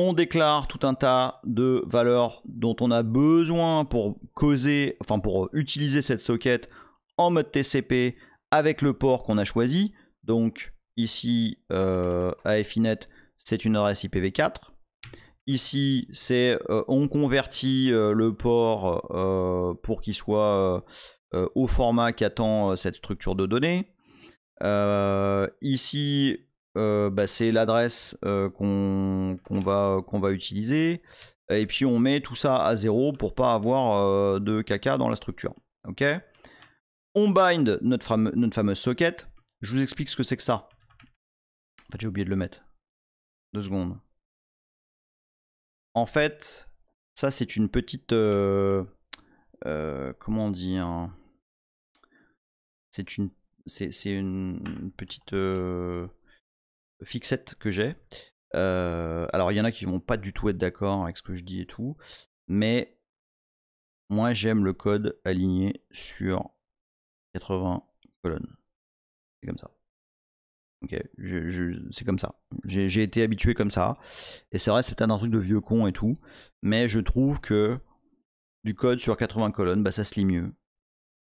on déclare tout un tas de valeurs dont on a besoin pour causer, enfin pour euh, utiliser cette socket en mode TCP avec le port qu'on a choisi. Donc ici euh, AFINET c'est une adresse IPv4. Ici c'est euh, on convertit euh, le port pour qu'il soit au format qu'attend cette structure de données. ici euh, bah, c'est l'adresse euh, qu'on va, qu'on va utiliser. Et puis on met tout ça à zéro pour pas avoir euh, de caca dans la structure. Ok On bind notre, fameuse socket. Je vous explique ce que c'est que ça. En fait, j'ai oublié de le mettre. Deux secondes. En fait, ça c'est une petite... comment dire hein C'est une... C'est une petite fixette que j'ai. Euh, alors, il y en a qui vont pas du tout être d'accord avec ce que je dis et tout, mais moi j'aime le code aligné sur 80 colonnes. C'est comme ça. Ok, c'est comme ça. J'ai été habitué comme ça. Et c'est vrai, c'est peut-être un truc de vieux con et tout, mais je trouve que du code sur 80 colonnes, bah ça se lit mieux.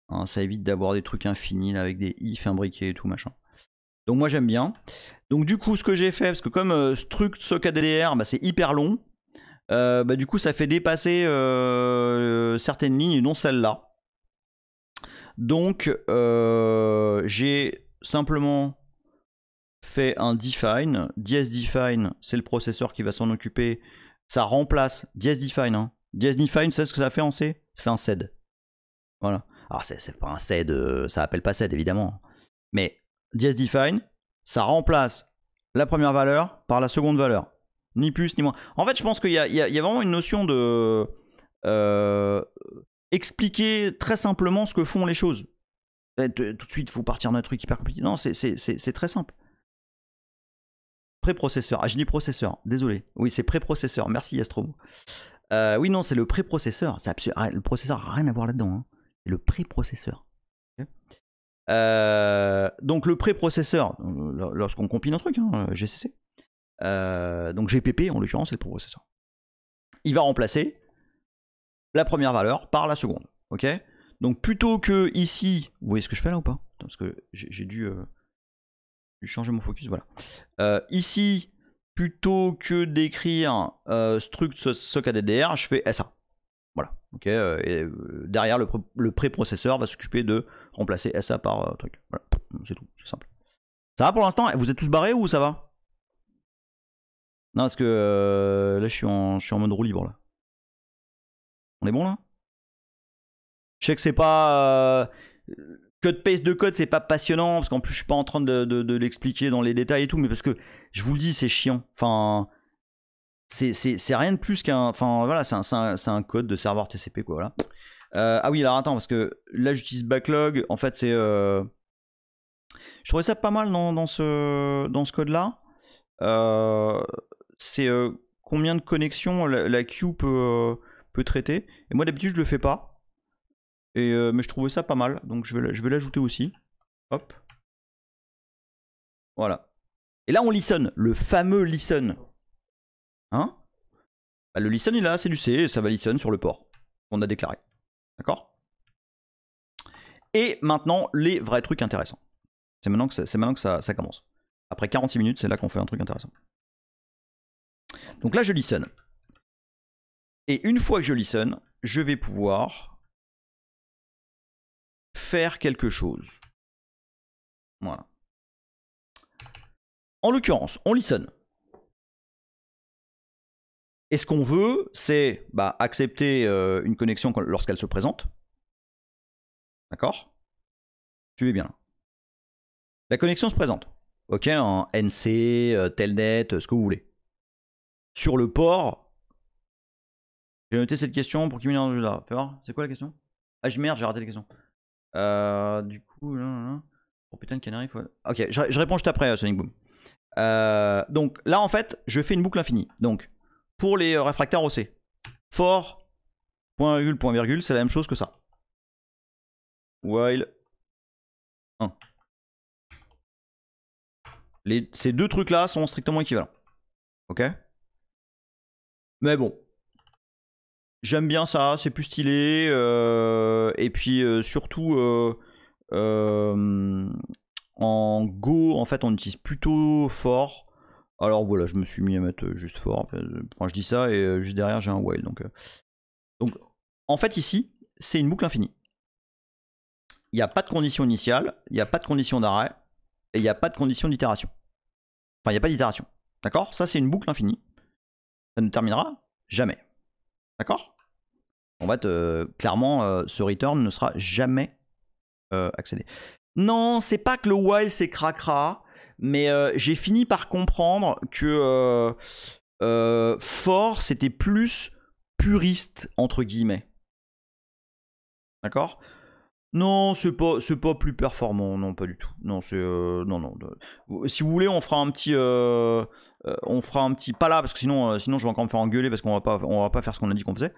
Hein, ça évite d'avoir des trucs infinis avec des if imbriqués et tout machin. Donc moi j'aime bien. Donc du coup, ce que j'ai fait, parce que comme ce euh, struct ce bah, c'est hyper long, euh, bah, du coup, ça fait dépasser euh, certaines lignes, et non celle-là. Donc, j'ai simplement fait un define. Dies define, c'est le processeur qui va s'en occuper. Ça remplace dies define. Hein. define, c'est ce que ça fait en C Ça fait un sed. Voilà. Alors, c'est pas un sed, ça appelle pas sed évidemment. Hein. Mais dies define, ça remplace la première valeur par la seconde valeur. Ni plus ni moins. En fait, je pense qu'il y, a vraiment une notion de euh, expliquer très simplement ce que font les choses. tout de suite, il faut partir d'un truc hyper compliqué. Non, c'est très simple. Préprocesseur. Ah, je dis processeur, désolé. Oui, c'est préprocesseur. Merci, Yastrom. Euh, oui, non, c'est le préprocesseur. Ah, le processeur n'a rien à voir là-dedans. Hein. C'est le préprocesseur. Ok euh, donc le préprocesseur, euh, lorsqu'on compile un truc, hein, euh, GCC, donc GPP en l'occurrence, c'est le préprocesseur. Il va remplacer la première valeur par la seconde. Ok Donc plutôt que ici, vous voyez ce que je fais là ou pas Parce que j'ai dû, changer mon focus, voilà. ici, plutôt que d'écrire struct SOCADDR, je fais SA. Voilà. ok derrière, le préprocesseur va s'occuper de remplacer SA par euh, truc. Voilà, c'est tout, c'est simple. Ça va pour l'instant Vous êtes tous barrés ou ça va Non, parce que euh, là, je suis, en, mode roue libre, là. On est bon, là Je sais que c'est pas... Euh, code paste de code, c'est pas passionnant, parce qu'en plus, je suis pas en train de, l'expliquer dans les détails et tout, mais parce que, je vous le dis, c'est chiant. Enfin c'est rien de plus qu'un. Enfin voilà, c'est un, un, code de serveur TCP quoi. Voilà. Euh, ah oui, alors attends, parce que là j'utilise backlog. En fait, c'est. Euh, je trouvais ça pas mal dans, ce, dans ce code-là. Euh, c'est combien de connexions la, queue peut, peut traiter. Et moi d'habitude je le fais pas. Et, mais je trouvais ça pas mal, donc je vais, je vais l'ajouter aussi. Hop. Voilà. Et là on listen, le fameux listen. Hein bah, Le listen il a c'est du C ça va listen sur le port qu'on a déclaré. D'accord Et maintenant, les vrais trucs intéressants. C'est maintenant que, ça, maintenant que ça, commence. Après 46 minutes, c'est là qu'on fait un truc intéressant. Donc là, je listen. Et une fois que je listen, je vais pouvoir faire quelque chose. Voilà. En l'occurrence, on listen. Et ce qu'on veut, c'est bah, accepter euh, une connexion lorsqu'elle se présente. D'accord Suivez bien. La connexion se présente. OK, en NC, euh, Telnet, euh, ce que vous voulez. Sur le port, j'ai noté cette question pour voir, C'est quoi la question Ah, merde, j'ai raté la question. du coup, là, Oh putain de faut... Ok, je, réponds juste après, Sonic Boom. donc là, en fait, je fais une boucle infinie. Donc, pour les euh, réfractaires OC. For, point virgule, point virgule, c'est la même chose que ça. While 1. Les, ces deux trucs-là sont strictement équivalents. Ok Mais bon. J'aime bien ça, c'est plus stylé. Euh, et puis euh, surtout, en Go, en fait, on utilise plutôt fort. Alors voilà, je me suis mis à mettre euh, juste fort. Quand euh, je dis ça, et euh, juste derrière, j'ai un while. Donc, donc en fait, ici, c'est une boucle infinie. Il n'y a pas de condition initiale, il n'y a pas de condition d'arrêt, et il n'y a pas de condition d'itération. Enfin, il n'y a pas d'itération. D'accord Ça, c'est une boucle infinie. Ça ne terminera jamais. D'accord En fait, clairement, ce return ne sera jamais accédé. Non, c'est pas que le while c'est mais euh, j'ai fini par comprendre que euh, euh, Fort, c'était plus puriste, entre guillemets. D'accord non, c'est pas, pas plus performant, non, pas du tout. Non, non, non. Si vous voulez, on fera un petit, on fera un petit, pas là parce que sinon, sinon je vais encore me faire engueuler parce qu'on va pas, on va pas faire ce qu'on a dit qu'on faisait.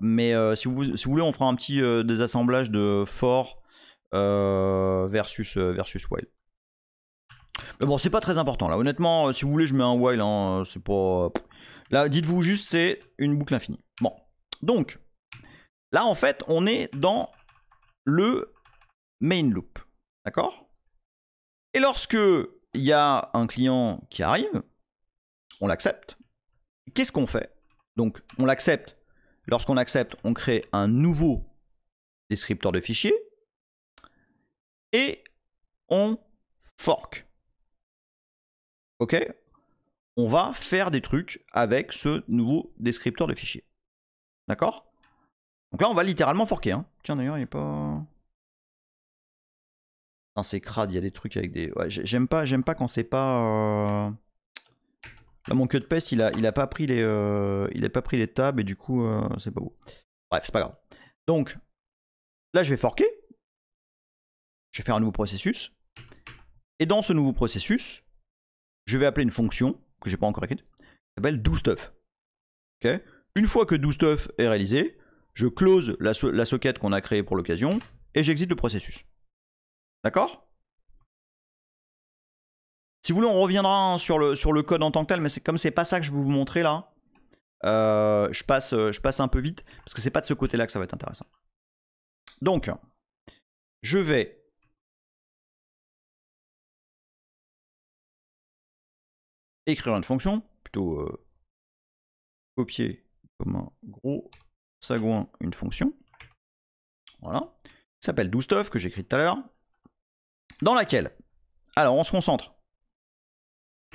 mais si vous, si vous voulez, on fera un petit désassemblage de fort versus versus wild bon, c'est pas très important là. Honnêtement, euh, si vous voulez, je mets un while. Hein, euh, c'est pas. Euh, là, dites-vous juste, c'est une boucle infinie. Bon. Donc, là en fait, on est dans le main loop. D'accord Et lorsque il y a un client qui arrive, on l'accepte. Qu'est-ce qu'on fait Donc, on l'accepte. Lorsqu'on accepte, on crée un nouveau descripteur de fichiers. et on fork. Ok On va faire des trucs avec ce nouveau descripteur de fichiers. D'accord Donc là, on va littéralement forquer. Hein. Tiens, d'ailleurs, il a pas. c'est crade, il y a des trucs avec des. j'aime pas, j'aime pas quand c'est pas. Là, euh, bah, mon queue de peste, il a, il a pas pris les, euh, il a pas pris les tabs et du coup, euh, c'est pas beau. Bref, c'est pas grave. Donc, là, je vais forquer. Je vais faire un nouveau processus. Et dans ce nouveau processus, je vais appeler une fonction que j'ai pas encore écrite, qui s'appelle doStuff. ok une fois que doStuff est réalisé, je close la, socket qu'on a créée pour l'occasion et j'exite le processus. D'accord Si vous voulez, on reviendra sur le, sur le code en tant que tel, mais comme c'est pas ça que je vais vous montrer là, euh, je, passe, euh, je passe un peu vite, parce que c'est pas de ce côté-là que ça va être intéressant. Donc, je vais écrire une fonction, plutôt euh, copier comme un gros sagouin une fonction, voilà, qui s'appelle doStuff, que j'écris tout à l'heure, dans laquelle, alors on se concentre,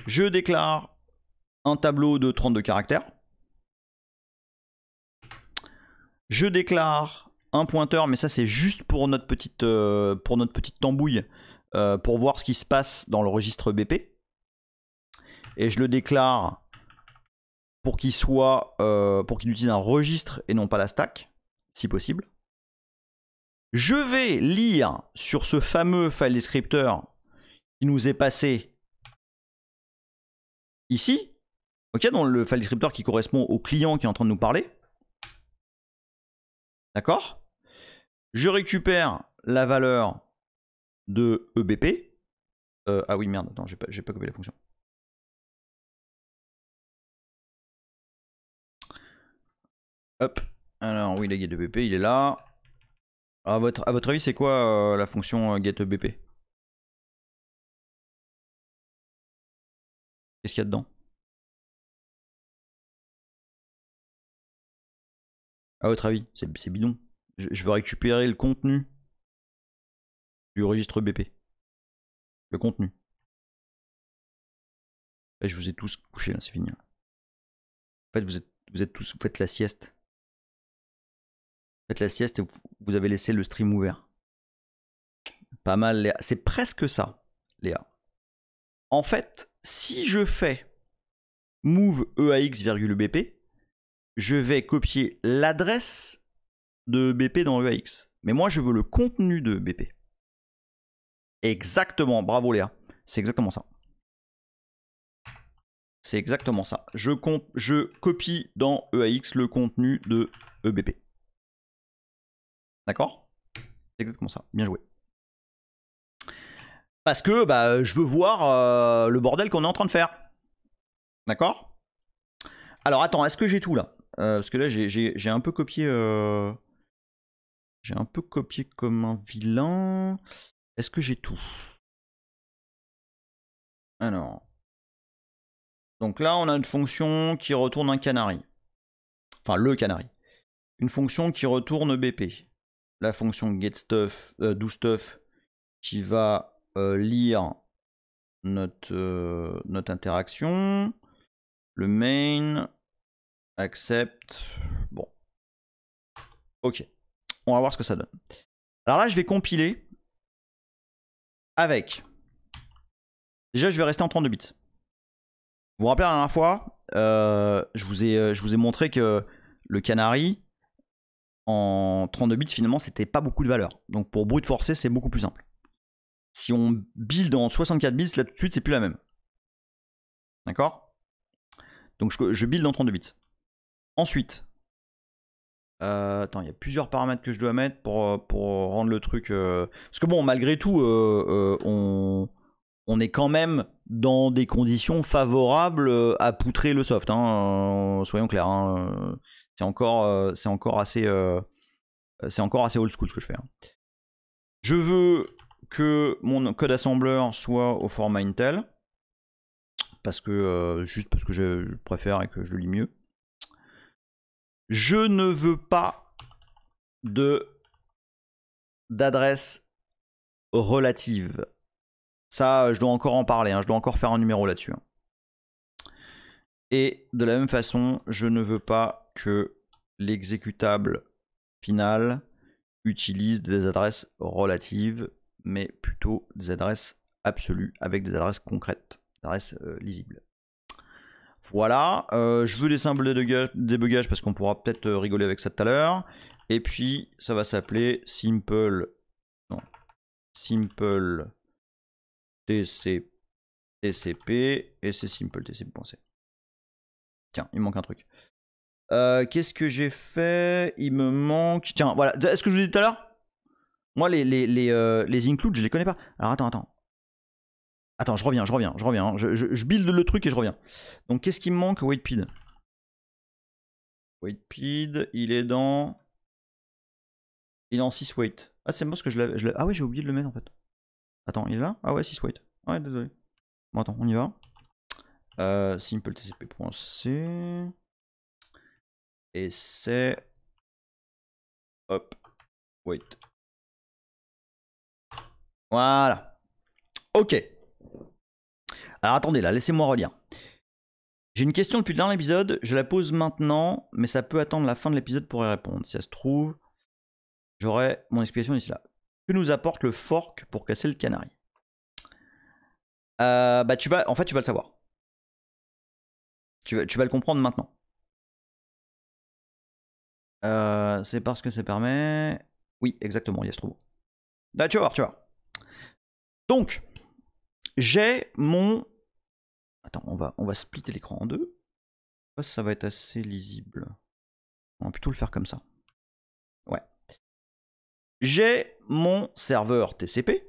je déclare un tableau de 32 caractères, je déclare un pointeur, mais ça c'est juste pour notre petite, euh, pour notre petite tambouille, euh, pour voir ce qui se passe dans le registre BP et je le déclare pour qu'il soit euh, pour qu'il utilise un registre et non pas la stack, si possible. Je vais lire sur ce fameux file descriptor qui nous est passé ici, ok, dans le file descriptor qui correspond au client qui est en train de nous parler. D'accord Je récupère la valeur de EBP. Euh, ah oui, merde, attends, j'ai pas, pas copié la fonction. Hop. Alors oui, la getBP, il est là. à votre, à votre avis, c'est quoi euh, la fonction euh, getBP Qu'est-ce qu'il y a dedans À votre avis, c'est bidon. Je, veux récupérer le contenu du registre BP. Le contenu. je vous ai tous couché, là, c'est fini. En fait, vous vous êtes tous, vous faites la sieste faites la sieste et vous avez laissé le stream ouvert. Pas mal, Léa. C'est presque ça, Léa. En fait, si je fais move EAX, BP, je vais copier l'adresse de BP dans EAX. Mais moi, je veux le contenu de BP. Exactement, bravo Léa. C'est exactement ça. C'est exactement ça. Je, je copie dans EAX le contenu de EBP. D'accord C'est exactement ça. Bien joué. Parce que bah, je veux voir euh, le bordel qu'on est en train de faire. D'accord Alors attends, est-ce que j'ai tout là euh, Parce que là j'ai un peu copié... Euh, j'ai un peu copié comme un vilain. Est-ce que j'ai tout Alors. Donc là on a une fonction qui retourne un canari. Enfin le canari. Une fonction qui retourne BP la fonction stuff euh, stuff qui va euh, lire notre, euh, notre interaction, le main, accept, bon. Ok, on va voir ce que ça donne. Alors là, je vais compiler avec. Déjà, je vais rester en 32 bits. Vous vous rappelez la dernière fois, euh, je, vous ai, je vous ai montré que le canari, en 32 bits, finalement, c'était pas beaucoup de valeur. Donc pour brute forcer, c'est beaucoup plus simple. Si on build en 64 bits, là tout de suite, c'est plus la même. D'accord Donc je, build en 32 bits. Ensuite, euh, attends, il y a plusieurs paramètres que je dois mettre pour, euh, pour rendre le truc. Euh, parce que bon, malgré tout, on, on est quand même dans des conditions favorables à poutrer le soft. Hein, soyons clairs. Hein, c'est encore, euh, c'est encore assez, euh, euh, c'est encore assez old school ce que je fais. Hein. Je veux que mon code assembleur soit au format Intel parce que juste parce que je, préfère et que je le lis mieux. Je ne veux pas de d'adresse relative. Ça, je dois encore en parler, hein. je dois encore faire un numéro là-dessus. Hein. Et de la même façon, je ne veux pas que l'exécutable final utilise des adresses relatives, mais plutôt des adresses absolues avec des adresses concrètes, des adresses euh, lisibles. Voilà, euh, je veux des simples débugage, parce qu'on pourra peut-être euh, rigoler avec ça tout à l'heure. Et puis, ça va s'appeler simple, simple tc, tcp, et c'est simple tcp.c. Tiens, il manque un truc. Euh, qu'est-ce que j'ai fait Il me manque. Tiens, voilà. Est-ce que je vous ai dit tout à l'heure Moi, les, les, les, euh, les includes, je les connais pas. Alors attends, attends. Attends, je reviens, je reviens, je reviens. Hein. Je, je, je, build le truc et je reviens. Donc, qu'est-ce qui me manque Waitpid. Waitpid, il est dans. Il est dans 6 wait. Ah, c'est moi parce que je l'avais. Ah, ouais, j'ai oublié de le mettre en fait. Attends, il est là Ah, ouais, 6 wait. Ah ouais, désolé. Bon, attends, on y va. Euh, simple et c'est... Hop. Wait. Voilà. Ok. Alors attendez, là, laissez-moi relire. J'ai une question depuis le dernier épisode, je la pose maintenant, mais ça peut attendre la fin de l'épisode pour y répondre. Si ça se trouve, j'aurai mon explication d'ici là. Que nous apporte le fork pour casser le canari euh, Bah tu vas, en fait, tu vas le savoir. tu vas le comprendre maintenant. Euh, c'est parce que ça permet... Oui, exactement, il y a ce trou. Bah, tu vas tu vois. Donc, j'ai mon... Attends, on va, on va splitter l'écran en deux. Ça va être assez lisible. On va plutôt le faire comme ça. Ouais. J'ai mon serveur TCP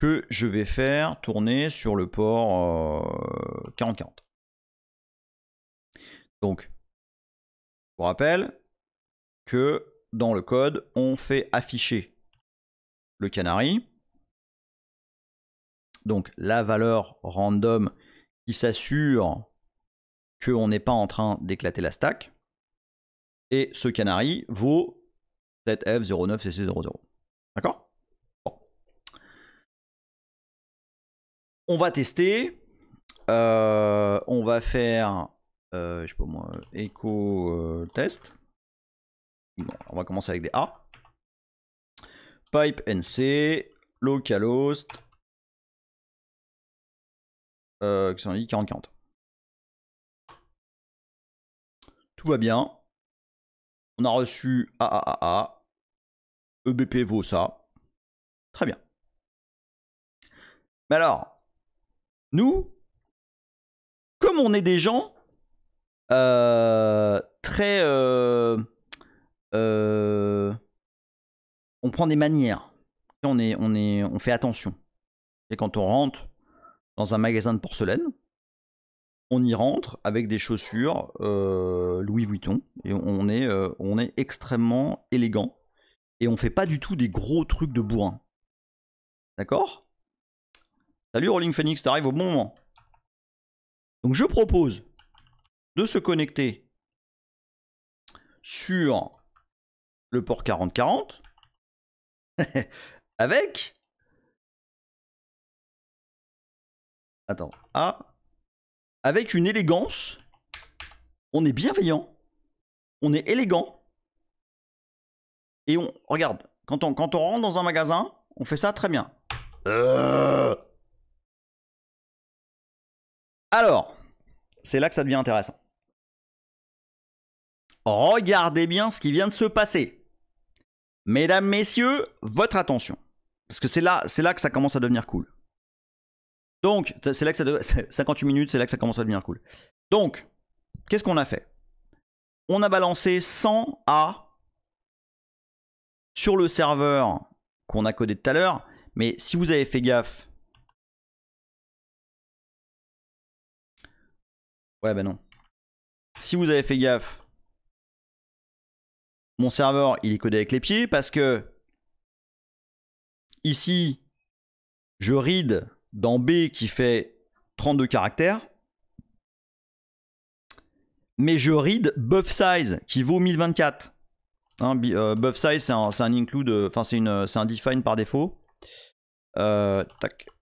que je vais faire tourner sur le port 4040. Euh, Donc, rappelle que dans le code, on fait afficher le canari. Donc la valeur random qui s'assure qu'on n'est pas en train d'éclater la stack. Et ce canari vaut 7F09CC00. D'accord On va tester. Euh, on va faire euh, je sais pas moi, éco euh, test. Bon, on va commencer avec des A. Pipe NC, localhost, euh, 40-40. Tout va bien. On a reçu AAAA. EBP vaut ça. Très bien. Mais alors, nous, comme on est des gens euh, très. Euh, euh, on prend des manières. On, est, on, est, on fait attention. Et quand on rentre dans un magasin de porcelaine, on y rentre avec des chaussures Louis Vuitton et on est, on est extrêmement élégant et on fait pas du tout des gros trucs de bourrin. D'accord Salut Rolling Phoenix, t'arrives au bon moment. Donc je propose de se connecter sur le port 4040 (laughs) avec Attends. Ah, avec une élégance. On est bienveillant. On est élégant. Et on. Regarde. Quand on, quand on rentre dans un magasin, on fait ça très bien. Euh. Alors. C'est là que ça devient intéressant. Regardez bien ce qui vient de se passer. Mesdames, messieurs, votre attention. Parce que c'est là, c'est là que ça commence à devenir cool. Donc, c'est là que ça 58 (laughs) minutes, c'est là que ça commence à devenir cool. Donc, qu'est-ce qu'on a fait On a balancé 100 A sur le serveur qu'on a codé tout à l'heure. Mais si vous avez fait gaffe... Ouais, ben non. Si vous avez fait gaffe, mon serveur, il est codé avec les pieds parce que ici, je read dans B qui fait 32 caractères. Mais je read buff size qui vaut 1024. Hein, euh, buff size, c'est un, include, enfin, c'est un define par défaut. Euh,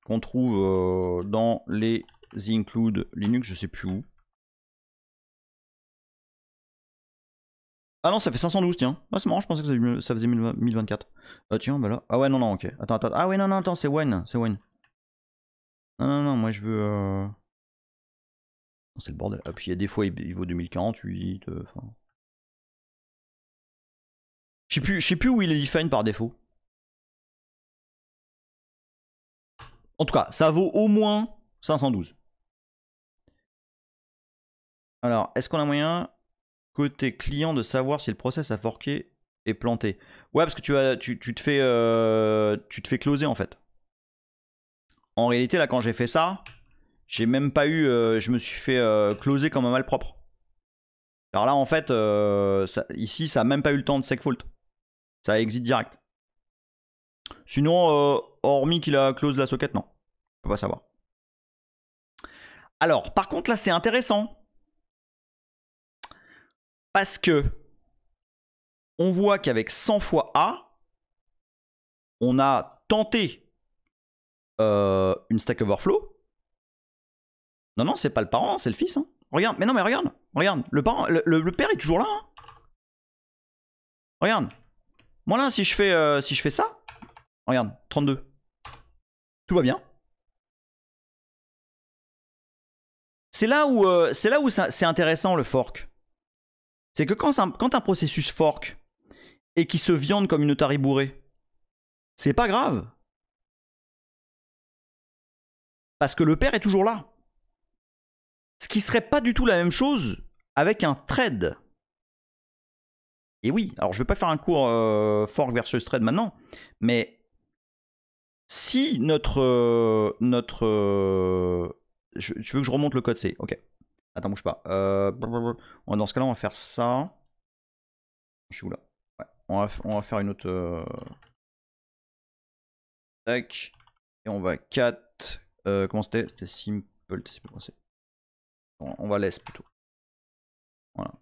qu'on trouve euh, dans les include Linux, je sais plus où. Ah non, ça fait 512, tiens. Ah, c'est marrant, je pensais que ça faisait 1024. Ah, tiens, bah là. Ah ouais, non, non, ok. Attends, attends. Ah ouais, non, non, attends, c'est Wayne. C'est Wayne. Non, non, non, moi je veux. Euh... C'est le bordel. Ah, puis il y a des fois, il, vaut 2048. Euh, enfin. je sais plus, plus où il est define par défaut. En tout cas, ça vaut au moins 512. Alors, est-ce qu'on a moyen côté client de savoir si le process a forqué et planté. Ouais, parce que tu, as, tu, te fais, euh, tu te fais closer en fait. En réalité, là, quand j'ai fait ça, j'ai même pas eu. Euh, je me suis fait euh, closer comme un malpropre. Alors là, en fait, ici, ça a même pas eu le temps de segfault. Ça exit direct. Sinon, hormis qu'il a close la socket, non. On peut pas savoir. Alors, par contre, là, c'est intéressant. Parce que on voit qu'avec 100 fois A, on a tenté euh, une stack overflow. Non, non, c'est pas le parent, c'est le fils. Hein. Regarde, mais non, mais regarde, regarde, le, le, père est toujours là. Hein. Regarde. Moi là, si je fais, euh, si je fais ça, regarde, 32. Tout va bien. C'est là où, euh, c'est là où c'est intéressant le fork c'est que quand un, processus fork et qui se viande comme une otarie bourrée, c'est pas grave. Parce que le père est toujours là. Ce qui serait pas du tout la même chose avec un trade. Et oui, alors je vais pas faire un cours euh, fork versus trade maintenant, mais si notre... Euh, notre euh, je, tu veux que je remonte le code C, ok. Attends, bouge pas. Euh, dans ce cas-là, on va faire ça. Je suis où là ouais. on, va, faire une autre... Euh, tac. Et on va 4... Euh, comment c'était C'était simple. On, va laisse plutôt. Voilà.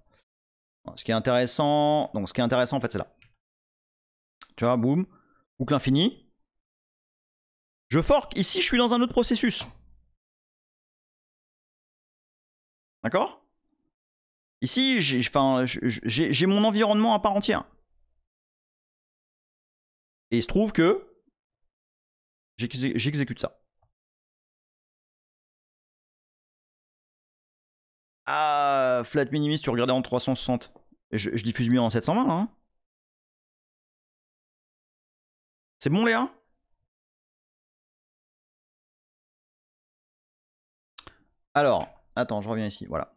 Ce qui est intéressant... Donc ce qui est intéressant en fait, c'est là. Tu vois, boum. Boucle infinie. Je fork. Ici, je suis dans un autre processus. D'accord Ici, j'ai mon environnement à part entière. Et il se trouve que j'exécute ça. Ah, flat minimis, tu regardais en 360. Je, je diffuse mieux en 720, hein. C'est bon, Léa Alors, Attends, je reviens ici, voilà.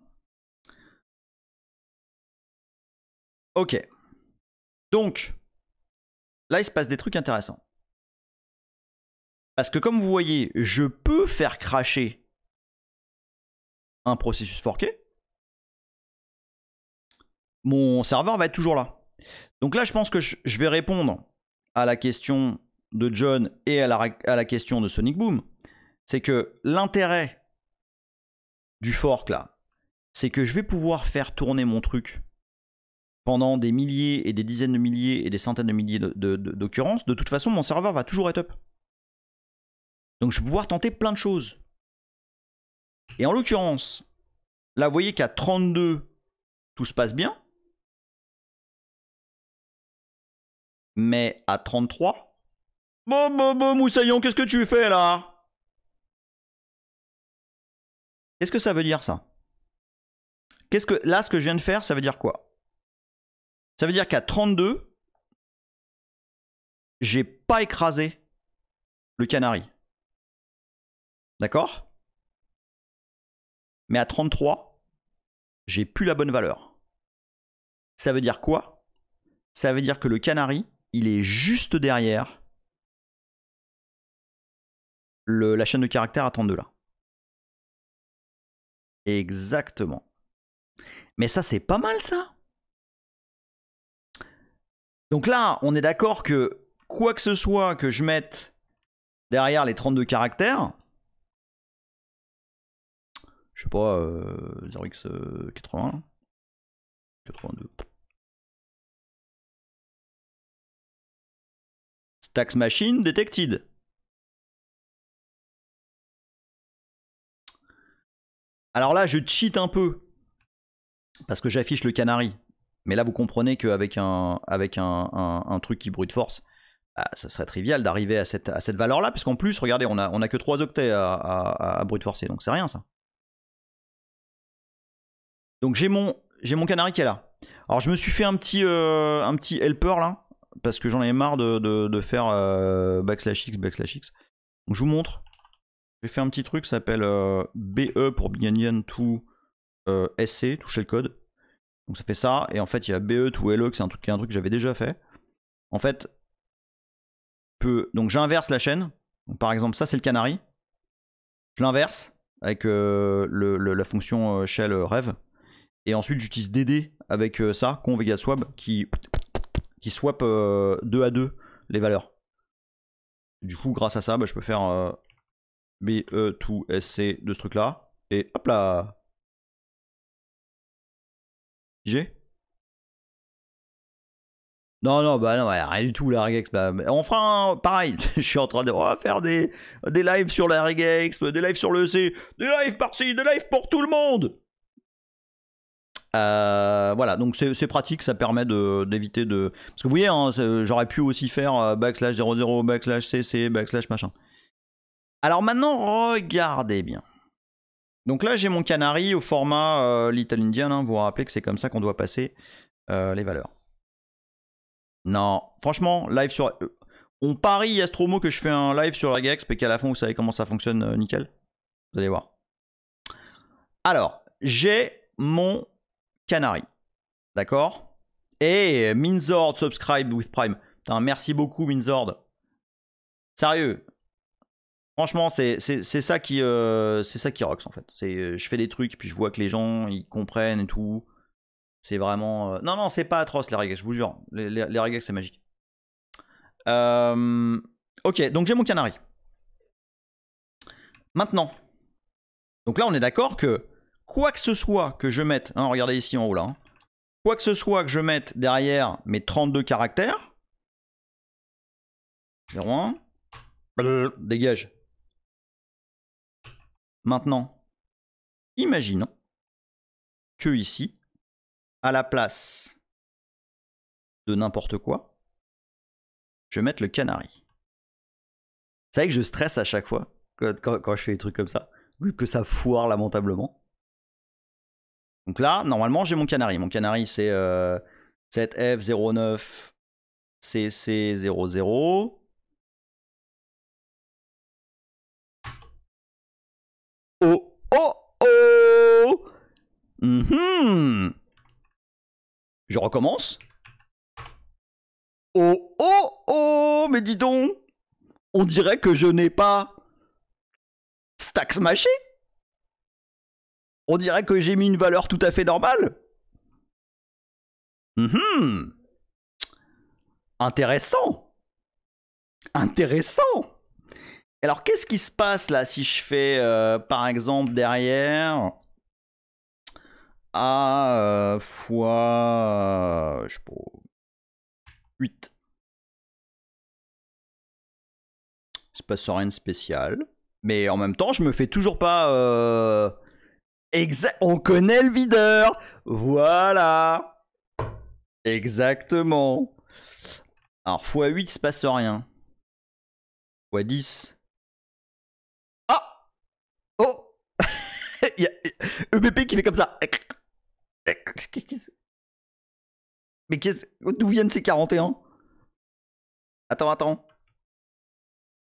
Ok. Donc, là, il se passe des trucs intéressants. Parce que comme vous voyez, je peux faire cracher un processus forqué. Mon serveur va être toujours là. Donc là, je pense que je vais répondre à la question de John et à la, à la question de Sonic Boom. C'est que l'intérêt du fork là, c'est que je vais pouvoir faire tourner mon truc pendant des milliers et des dizaines de milliers et des centaines de milliers d'occurrences, de, de toute façon, mon serveur va toujours être up. Donc je vais pouvoir tenter plein de choses. Et en l'occurrence, là, vous voyez qu'à 32, tout se passe bien. Mais à 33, bon, bon, bon, Moussaillon, qu'est-ce que tu fais là Qu'est-ce que ça veut dire ça Qu'est-ce que là ce que je viens de faire, ça veut dire quoi Ça veut dire qu'à 32 j'ai pas écrasé le canari. D'accord Mais à 33, j'ai plus la bonne valeur. Ça veut dire quoi Ça veut dire que le canari, il est juste derrière la chaîne de caractère à 32 là. Exactement. Mais ça, c'est pas mal ça. Donc là, on est d'accord que quoi que ce soit que je mette derrière les 32 caractères, je sais pas, 0x80, euh, 82. Euh, Stax Machine Detected. Alors là, je cheat un peu parce que j'affiche le canari. Mais là, vous comprenez qu'avec un, avec un, truc qui brute force, bah, ça serait trivial d'arriver à cette, à cette valeur-là, puisqu'en plus, regardez, on a, on a que 3 octets à, à, à brute forcer, donc c'est rien ça. Donc j'ai mon, j'ai mon canari qui est là. Alors je me suis fait un petit, euh, un petit helper là, parce que j'en ai marre de, de, faire euh, backslash x, backslash x. Donc je vous montre. J'ai fait un petit truc qui s'appelle euh, BE pour Big to euh, SC, toucher le code. Donc ça fait ça, et en fait il y a BE to LE, c'est un truc, qui est un truc que j'avais déjà fait. En fait, donc j'inverse la chaîne. par exemple, ça c'est le canari. Je l'inverse avec euh, la fonction shell rev. Et ensuite j'utilise DD avec ça, ConvegaSwap, qui, qui swap 2 à deux les valeurs. Du coup, grâce à ça, bah, je peux faire b BE s c e, de ce truc là. Et hop là J'ai non, non, bah non, bah, rien du tout, la Regex. Bah, on fera un, pareil, (laughs) je suis en train de faire des, des lives sur la Regex, des lives sur le C, des lives par-ci, des lives pour tout le monde euh, voilà, donc c'est pratique, ça permet d'éviter de, Parce que vous voyez, hein, j'aurais pu aussi faire euh, backslash 00, backslash cc, backslash machin. Alors maintenant, regardez bien. Donc là, j'ai mon canary au format euh, Little Indian. Hein. Vous vous rappelez que c'est comme ça qu'on doit passer euh, les valeurs. Non, franchement, live sur... Euh, on parie Astromo que je fais un live sur la GAX qu'à la fin, vous savez comment ça fonctionne, nickel. Vous allez voir. Alors, j'ai mon canary. D'accord Et Minzord, subscribe with Prime. merci beaucoup, Minzord. Sérieux, Franchement, c'est ça qui euh, c'est ça qui rocks en fait. C'est euh, je fais des trucs puis je vois que les gens ils comprennent et tout. C'est vraiment euh, non non c'est pas atroce les regex, je vous jure. Les, les, c'est magique. Ok donc j'ai mon canari. Maintenant donc là on est d'accord que quoi que ce soit que je mette hein, regardez ici en haut là hein. quoi que ce soit que je mette derrière mes 32 caractères 01 dégage Maintenant, imaginons que ici, à la place de n'importe quoi, je mette le canari. C'est vrai que je stresse à chaque fois quand, je fais des trucs comme ça, que ça foire lamentablement. Donc là, normalement, j'ai mon canari. Mon canari, c'est 7F09CC00. Euh, Hum, Je recommence. Oh oh oh, mais dis donc, on dirait que je n'ai pas stack smashé. On dirait que j'ai mis une valeur tout à fait normale. Hum, Intéressant. Intéressant. Alors qu'est-ce qui se passe là si je fais euh, par exemple derrière ah fois euh, je sais pas, 8. Il se passe rien de spécial. Mais en même temps, je me fais toujours pas. Euh, exact. On connaît le videur. Voilà. Exactement. Alors, x8, il se passe rien. x10. Ah Oh (laughs) Il y a EBP qui fait comme ça. Mais d'où viennent ces 41 Attends, attends.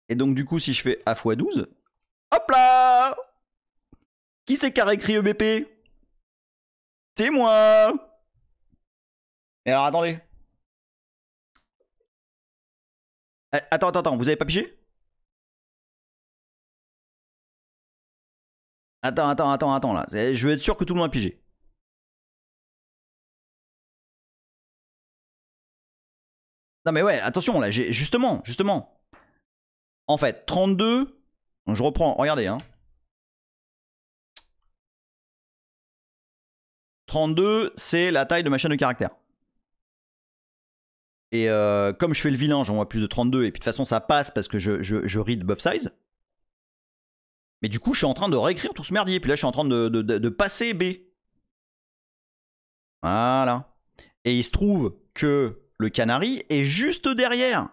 Et donc, du coup, si je fais A x 12, hop là Qui c'est carré écrit EBP C'est moi Mais alors, attendez. Eh, attends, attends, attends, vous avez pas pigé Attends, attends, attends, attends, là. Eh, je veux être sûr que tout le monde a pigé. Non mais ouais, attention là, justement, justement. En fait, 32, je reprends, regardez hein. 32, c'est la taille de ma chaîne de caractère Et euh, comme je fais le vilain, j'envoie plus de 32, et puis de toute façon ça passe parce que je, je, je read buff size. Mais du coup, je suis en train de réécrire tout ce merdier, Et puis là je suis en train de, de passer B. Voilà. Et il se trouve que le Canari est juste derrière.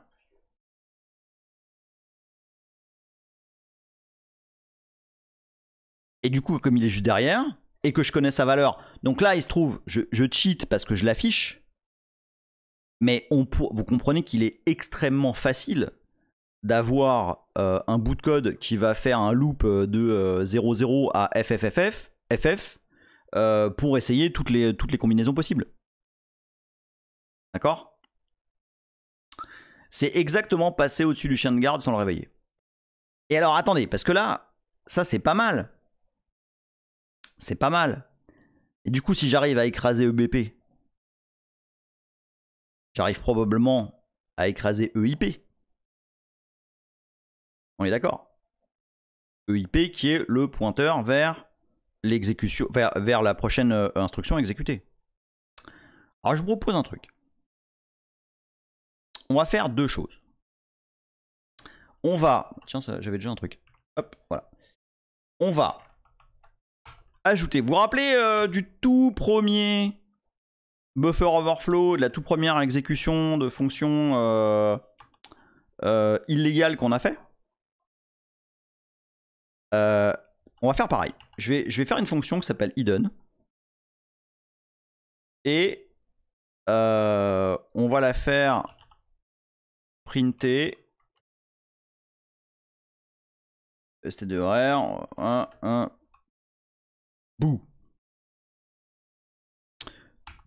Et du coup, comme il est juste derrière, et que je connais sa valeur, donc là, il se trouve, je, cheat parce que je l'affiche, mais on, vous comprenez qu'il est extrêmement facile d'avoir euh, un bout de code qui va faire un loop euh, de 00 euh, à FFFF, FF, pour essayer toutes les, toutes les combinaisons possibles. D'accord c'est exactement passer au-dessus du chien de garde sans le réveiller. Et alors attendez, parce que là, ça c'est pas mal. C'est pas mal. Et du coup, si j'arrive à écraser EBP, j'arrive probablement à écraser EIP. On est d'accord EIP qui est le pointeur vers l'exécution, vers, la prochaine euh, instruction exécutée. Alors je vous propose un truc. On va faire deux choses. On va... Tiens, j'avais déjà un truc. Hop, voilà. On va ajouter... Vous vous rappelez euh, du tout premier buffer overflow, de la toute première exécution de fonction euh, euh, illégale qu'on a fait On va faire pareil. Je vais, je vais faire une fonction qui s'appelle hidden. Et on va la faire printé, ST2R, 1, 1. Bouh.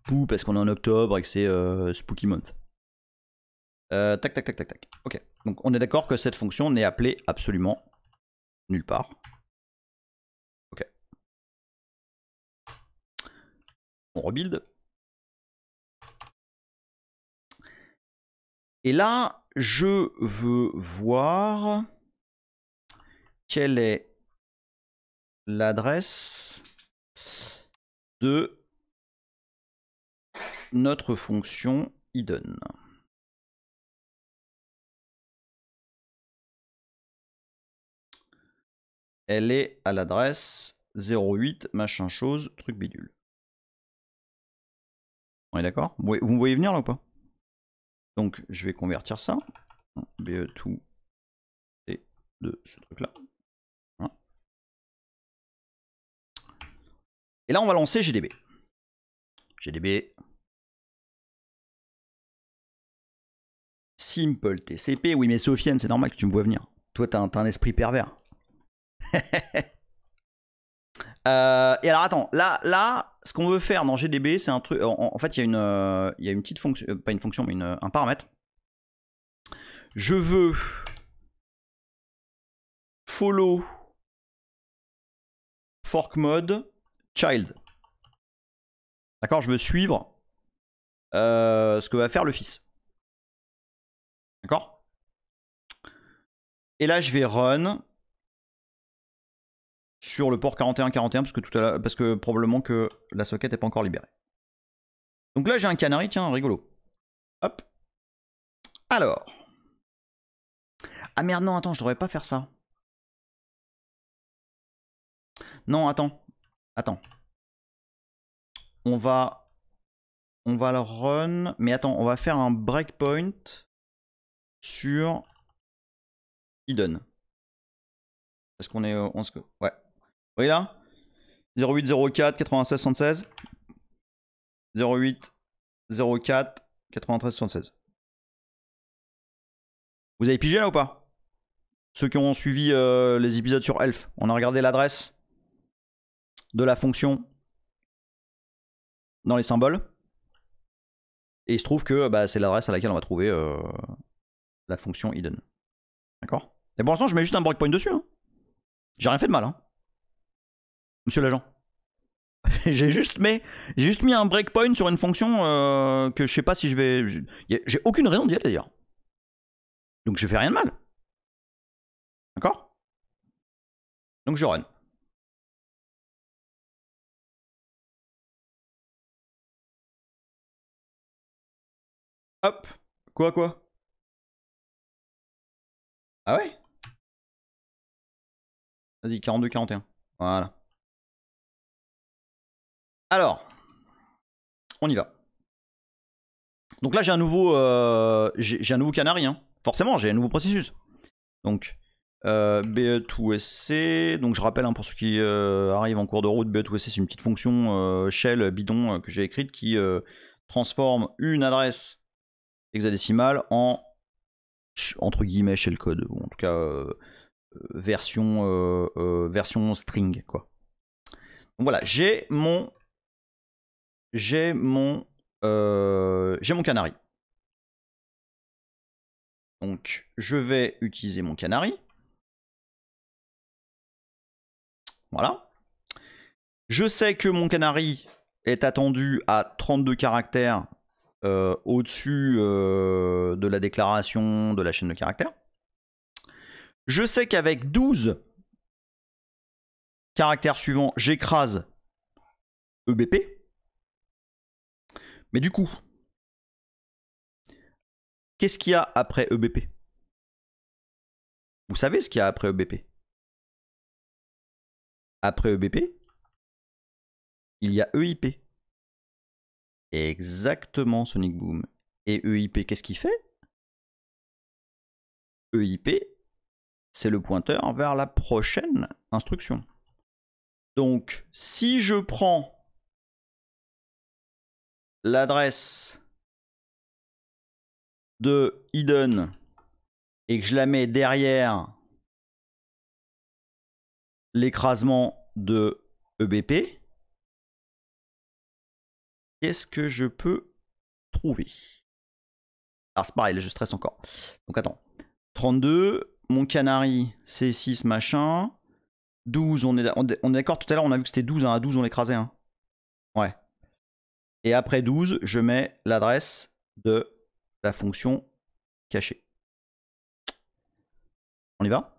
Bouh, parce qu'on est en octobre et que c'est Spooky Month. tac, tac, tac, tac, tac. Ok. Donc on est d'accord que cette fonction n'est appelée absolument nulle part. Ok. On rebuild. Et là, je veux voir quelle est l'adresse de notre fonction hidden. Elle est à l'adresse 08 machin chose truc bidule. On est d'accord Vous voyez venir là ou pas donc je vais convertir ça. BE2 et de ce truc-là. Et là, on va lancer GDB. GDB. Simple TCP. Oui, mais Sofiane, c'est normal que tu me vois venir. Toi, t'as un, un, esprit pervers. (laughs) Euh, et alors, attends. Là, là, ce qu'on veut faire dans GDB, c'est un truc. En, fait, il y, a une, euh, il y une petite fonction, euh, pas une fonction, mais euh, un paramètre. Je veux follow fork mode child. D'accord, je veux suivre ce que va faire le fils. D'accord Et là, je vais run sur le port 41-41 parce que tout à la... parce que probablement que la socket n'est pas encore libérée. Donc là j'ai un canari, tiens, rigolo. Hop. Alors. Ah merde, non, attends, je devrais pas faire ça. Non, attends. Attends. On va... On va le run... Mais attends, on va faire un breakpoint sur... Eden Est-ce qu'on est... On se... Ouais voyez là 0804 96 76. 08 93 76. Vous avez pigé là ou pas Ceux qui ont suivi euh, les épisodes sur Elf, on a regardé l'adresse de la fonction dans les symboles. Et il se trouve que bah, c'est l'adresse à laquelle on va trouver euh, la fonction hidden. D'accord Et pour l'instant, je mets juste un breakpoint dessus. Hein. J'ai rien fait de mal. Hein. Monsieur l'agent. (laughs) j'ai juste, mis un breakpoint sur une fonction euh, que je sais pas si je vais. J'ai aucune raison d'y aller d'ailleurs. Donc je fais rien de mal. D'accord Donc je run. Hop Quoi, quoi Ah ouais Vas-y, 42-41. Voilà. Alors, on y va. Donc là, j'ai un nouveau, euh, j'ai un nouveau canari. Hein. Forcément, j'ai un nouveau processus. Donc, euh, b BE2SC. Donc, je rappelle hein, pour ceux qui euh, arrivent en cours de route, BE2SC, c'est une petite fonction euh, shell bidon que j'ai écrite qui transforme une adresse hexadécimale en entre guillemets shell code, en tout cas version version string quoi. Donc voilà, j'ai mon euh, j'ai mon, canari. Donc, je vais utiliser mon canari. Voilà. Je sais que mon canari est attendu à 32 caractères euh, au-dessus euh, de la déclaration de la chaîne de caractères. Je sais qu'avec 12 caractères suivants, j'écrase EBP. Et du coup, qu'est-ce qu'il y a après EBP Vous savez ce qu'il y a après EBP Après EBP, il y a EIP. Exactement, Sonic Boom. Et EIP, qu'est-ce qu'il fait EIP, c'est le pointeur vers la prochaine instruction. Donc, si je prends l'adresse de hidden et que je la mets derrière l'écrasement de EBP, qu'est-ce que je peux trouver Alors ah, c'est pareil, je stresse encore. Donc attends. 32, mon canari, C6 machin. 12, on est, on est d'accord, tout à l'heure on a vu que c'était 12, hein. à 12 on l'écrasait. Hein. Ouais. Et après 12, je mets l'adresse de la fonction cachée. On y va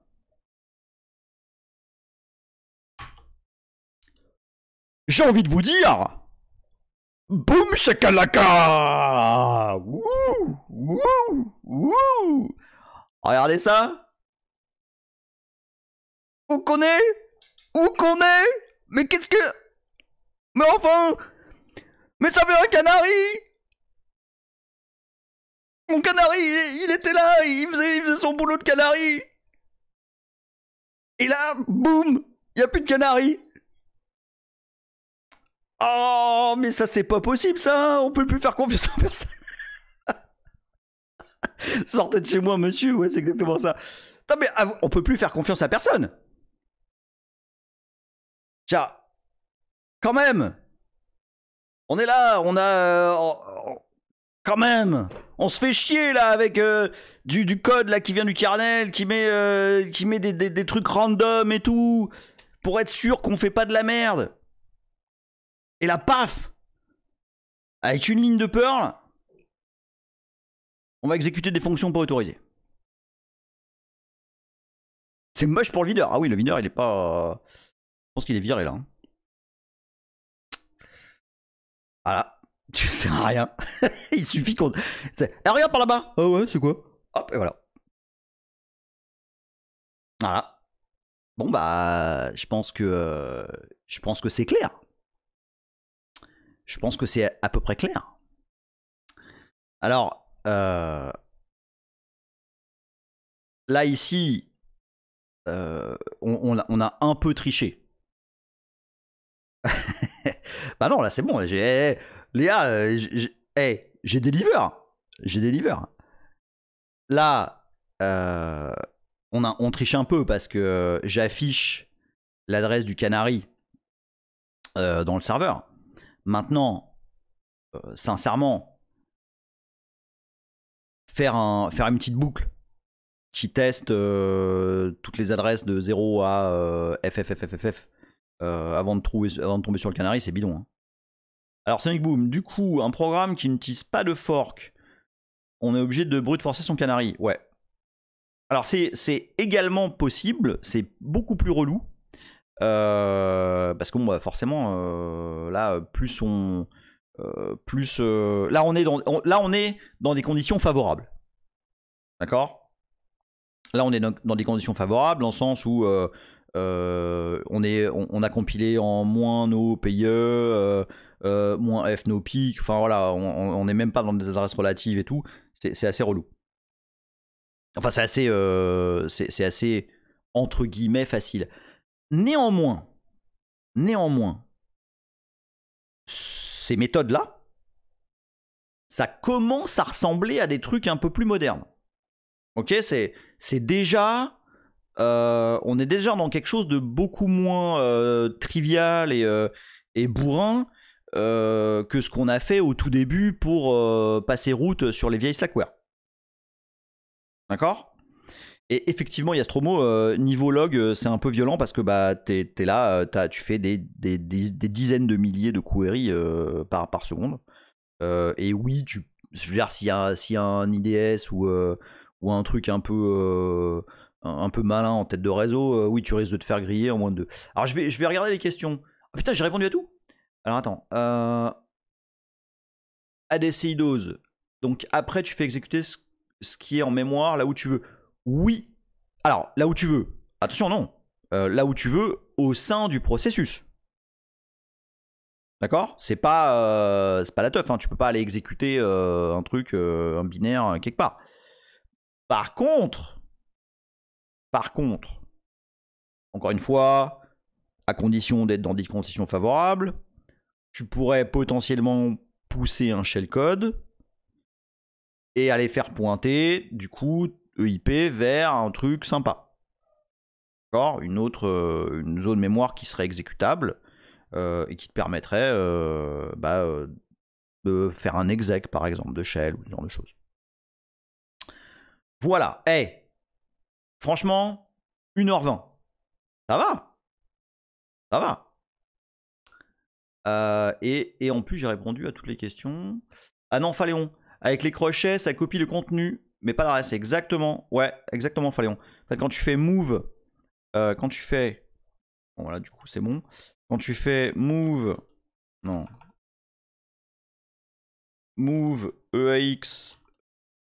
J'ai envie de vous dire Boum chakalaka Wouh Regardez ça Où qu'on est Où qu'on est Mais qu'est-ce que... Mais enfin mais ça veut un canari Mon canari, il, était là, il faisait, son boulot de canari Et là, boum Il n'y a plus de canari Oh, mais ça c'est pas possible ça hein. On peut plus faire confiance À personne (laughs) Sortez de chez moi, monsieur, ouais, c'est exactement ça. Non, mais on peut plus faire confiance à personne. Tiens, quand même on est là, on a... Euh, oh, oh, quand même On se fait chier là avec euh, du, code là qui vient du kernel, qui met, euh, qui met des, trucs random et tout, pour être sûr qu'on fait pas de la merde. Et la paf Avec une ligne de Perl, on va exécuter des fonctions pas autorisées. C'est moche pour le videur. Ah oui, le videur, il est pas... Je pense qu'il est viré là. Hein. Voilà, (laughs) tu sers à rien. (laughs) Il suffit qu'on. Eh, regarde par là-bas Ah ouais, c'est quoi Hop, et voilà. Voilà. Bon, bah, je pense que. Euh, je pense que c'est clair. Je pense que c'est à peu près clair. Alors. Euh, là, ici. Euh, on a un peu triché bah non, là c'est bon. J'ai, eh, Léa, euh, eh, j'ai, des J'ai des Là, euh, on, a, on triche un peu parce que euh, j'affiche l'adresse du canari dans le serveur. Maintenant, sincèrement, faire, un, faire une petite boucle qui teste toutes les adresses de 0 à FFFFFF euh, avant, de trouver, avant de tomber sur le canari, c'est bidon. Hein. Alors Sonic Boom, du coup, un programme qui ne tisse pas de fork, on est obligé de brute forcer son canari. Ouais. Alors c'est également possible, c'est beaucoup plus relou. Euh, parce que bon, bah, forcément, euh, là, plus on. plus, là, on est dans, là, on est dans des conditions favorables. D'accord Là, on est dans, des conditions favorables, en le sens où euh, on, est, on, a compilé en moins nos payeux, e, euh, moins F nos pics, enfin voilà, on n'est même pas dans des adresses relatives et tout, c'est assez relou. Enfin, c'est assez, euh, c'est assez entre guillemets facile. Néanmoins, néanmoins, ces méthodes-là, ça commence à ressembler à des trucs un peu plus modernes. Ok, c'est déjà euh, on est déjà dans quelque chose de beaucoup moins euh, trivial et, euh, bourrin que ce qu'on a fait au tout début pour passer route sur les vieilles Slackware. D'accord Et effectivement, il y a Stromo, niveau log, c'est un peu violent parce que bah, es là, tu fais des, dizaines de milliers de queries par, par seconde. et oui, tu, je veux dire, s'il y, a un IDS ou, ou un truc un peu un peu malin en tête de réseau, euh, oui, tu risques de te faire griller en moins de deux. Alors, je vais, je vais regarder les questions. Ah, putain, j'ai répondu à tout Alors, attends. Euh, ADCI dose. Donc, après, tu fais exécuter ce, qui est en mémoire là où tu veux. Oui. Alors, là où tu veux. Attention, non. Euh, là où tu veux, au sein du processus. D'accord C'est pas, pas la teuf. Hein. Tu peux pas aller exécuter un truc, un binaire, quelque part. Par contre, par contre, encore une fois, à condition d'être dans des conditions favorables, tu pourrais potentiellement pousser un shellcode et aller faire pointer, du coup, EIP vers un truc sympa. D'accord Une autre euh, une zone mémoire qui serait exécutable euh, et qui te permettrait euh, bah, de faire un exec, par exemple, de shell ou ce genre de choses. Voilà. Eh, Franchement, 1h20. Ça va. Ça va. Euh, et, en plus, j'ai répondu à toutes les questions. Ah non, faléon Avec les crochets, ça copie le contenu, mais pas la reste. Exactement. Ouais, exactement, Faléon. En fait, quand tu fais move, euh, quand tu fais. Bon, voilà, du coup, c'est bon. Quand tu fais move. Non. Move EAX.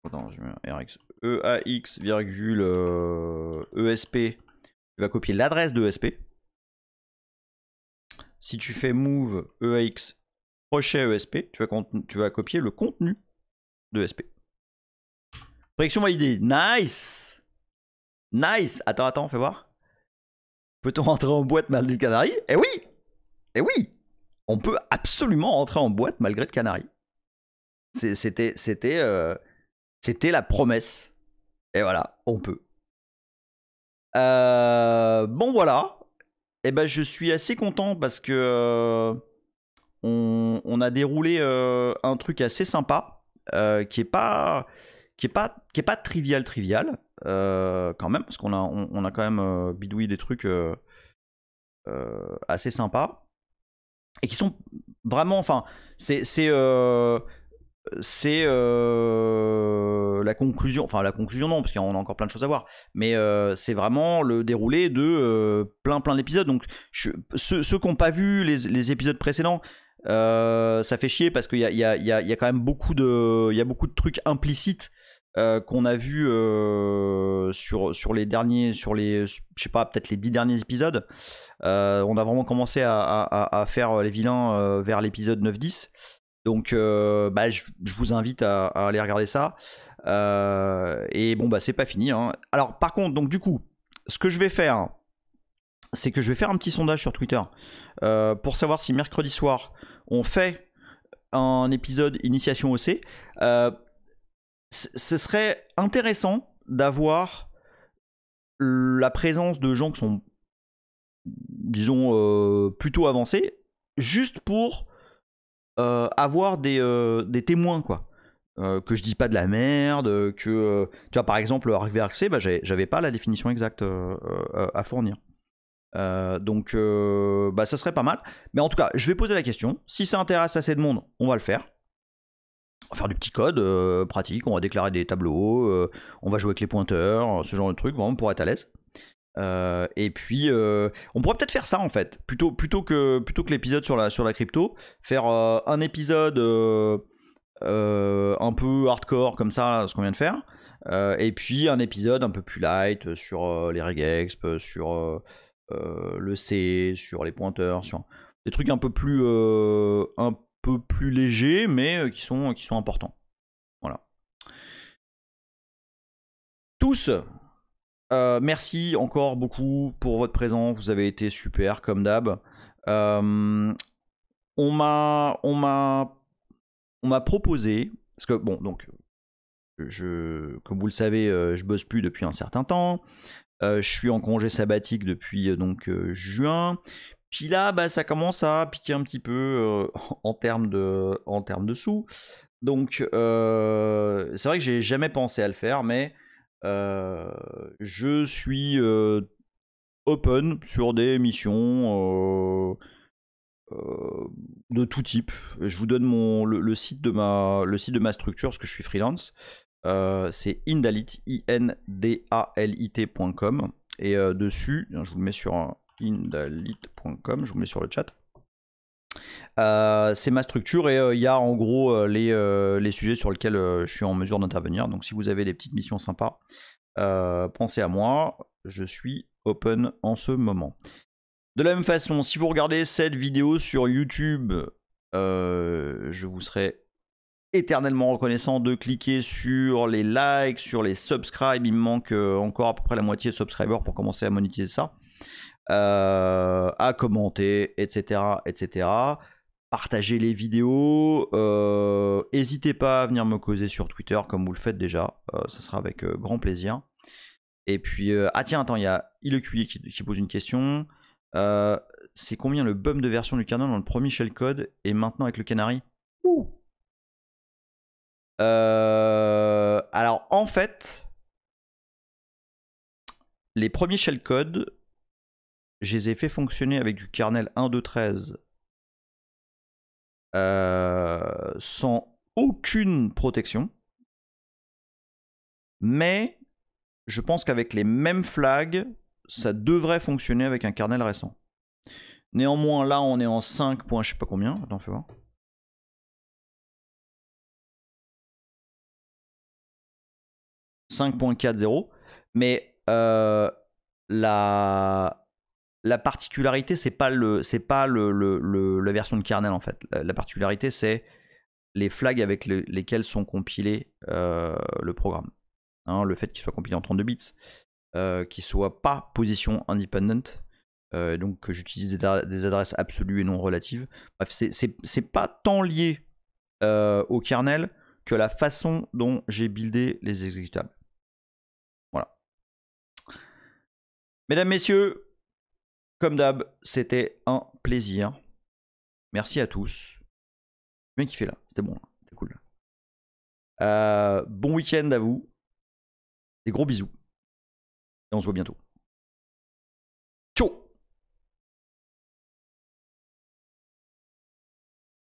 Attends, je mets RX e EAX, ESP, euh, e tu vas copier l'adresse de ESP. Si tu fais move EAX crochet ESP, tu vas, copier le contenu de ESP. Projection validée. Nice Nice Attends, attends, fais voir. Peut-on rentrer en boîte malgré le canari Eh oui Eh oui On peut absolument rentrer en boîte malgré le canari. C'était euh, c'était la promesse. Et voilà, on peut. Euh, bon voilà. Et eh ben je suis assez content parce que euh, on, a déroulé euh, un truc assez sympa qui est pas qui est pas qui est pas trivial trivial quand même parce qu'on a a quand même bidouillé des trucs assez sympas et qui sont vraiment enfin c'est c'est c'est euh, la conclusion, enfin la conclusion non, parce qu'on a encore plein de choses à voir, mais euh, c'est vraiment le déroulé de euh, plein plein d'épisodes. Donc ceux, qui n'ont pas vu les, épisodes précédents, ça fait chier parce qu'il y a, quand même beaucoup de, trucs implicites. qu'on a vu sur, les derniers, sur les, je sais pas, peut-être les dix derniers épisodes. on a vraiment commencé à, à faire les vilains vers l'épisode 9-10. Donc, euh, bah, je, vous invite à, aller regarder ça. Euh, et bon, bah, c'est pas fini. Hein. Alors, par contre, donc, du coup, ce que je vais faire, c'est que je vais faire un petit sondage sur Twitter euh, pour savoir si mercredi soir, on fait un épisode initiation OC. ce serait intéressant d'avoir la présence de gens qui sont, disons, plutôt avancés, juste pour euh, avoir euh, des, témoins, quoi. Euh, que je dis pas de la merde, que. tu vois, par exemple, reverse bah, j'avais pas la définition exacte à fournir. donc, bah, ça serait pas mal. Mais en tout cas, je vais poser la question. Si ça intéresse assez de monde, on va le faire. On va faire du petit code pratique, on va déclarer des tableaux, on va jouer avec les pointeurs, ce genre de truc, vraiment pour être à l'aise. Euh, et puis, euh, on pourrait peut-être faire ça en fait, plutôt, plutôt que, plutôt que l'épisode sur la, sur la crypto, faire euh, un épisode un peu hardcore comme ça, ce qu'on vient de faire, et puis un épisode un peu plus light sur les regexp, sur le C, sur les pointeurs, sur des trucs un peu plus, un peu plus légers, mais qui, sont, qui sont importants. Voilà. Tous euh, merci encore beaucoup pour votre présence. Vous avez été super comme d'hab. Euh, on m'a, on m'a, proposé parce que bon, donc je, comme vous le savez, euh, je bosse plus depuis un certain temps. je suis en congé sabbatique depuis donc juin. Puis là, bah, ça commence à piquer un petit peu (laughs) en termes de, en termes de sous. Donc, c'est vrai que j'ai jamais pensé à le faire, mais euh, je suis euh, open sur des missions euh, de tout type. Je vous donne mon, le, site de ma, le site de ma structure parce que je suis freelance. c'est indalit, Et dessus, hein, je vous mets sur indalit.com, je vous mets sur le chat. Euh, c'est ma structure et euh, il y a en gros euh, les, les sujets sur lesquels je suis en mesure d'intervenir. Donc si vous avez des petites missions sympas, pensez à moi. Je suis open en ce moment. De la même façon, si vous regardez cette vidéo sur YouTube, je vous serai éternellement reconnaissant de cliquer sur les likes, sur les subscribes. Il me manque encore à peu près la moitié de subscribers pour commencer à monétiser ça. Euh, à commenter, etc., etc. Partagez les vidéos. Euh, n'hésitez pas à venir me causer sur Twitter comme vous le faites déjà. Euh, ça sera avec grand plaisir. Et puis, ah tiens, attends, il y a Ileculier qui, qui pose une question. c'est combien le bum de version du canon dans le premier shellcode et maintenant avec le canary alors en fait, les premiers shellcodes je les ai fait fonctionner avec du kernel 1.2.13 euh, sans aucune protection. Mais je pense qu'avec les mêmes flags, ça devrait fonctionner avec un kernel récent. Néanmoins, là, on est en 5 points, je sais pas combien. Attends, fais voir. zéro, mais euh, la la particularité, c'est pas le, c'est pas le, la version de kernel en fait. La, particularité, c'est les flags avec lesquels sont compilés euh, le programme. Hein, le fait qu'il soit compilé en 32 bits, qu'il euh, qu'il soit pas position independent, euh, donc que j'utilise des, adresses absolues et non relatives. Bref, c'est pas tant lié au kernel que la façon dont j'ai buildé les exécutables. Voilà. Mesdames, Messieurs, comme d'hab, c'était un plaisir. Merci à tous. J'ai bien kiffé là, c'était bon, c'était cool. Euh, bon week-end à vous. Des gros bisous. Et on se voit bientôt.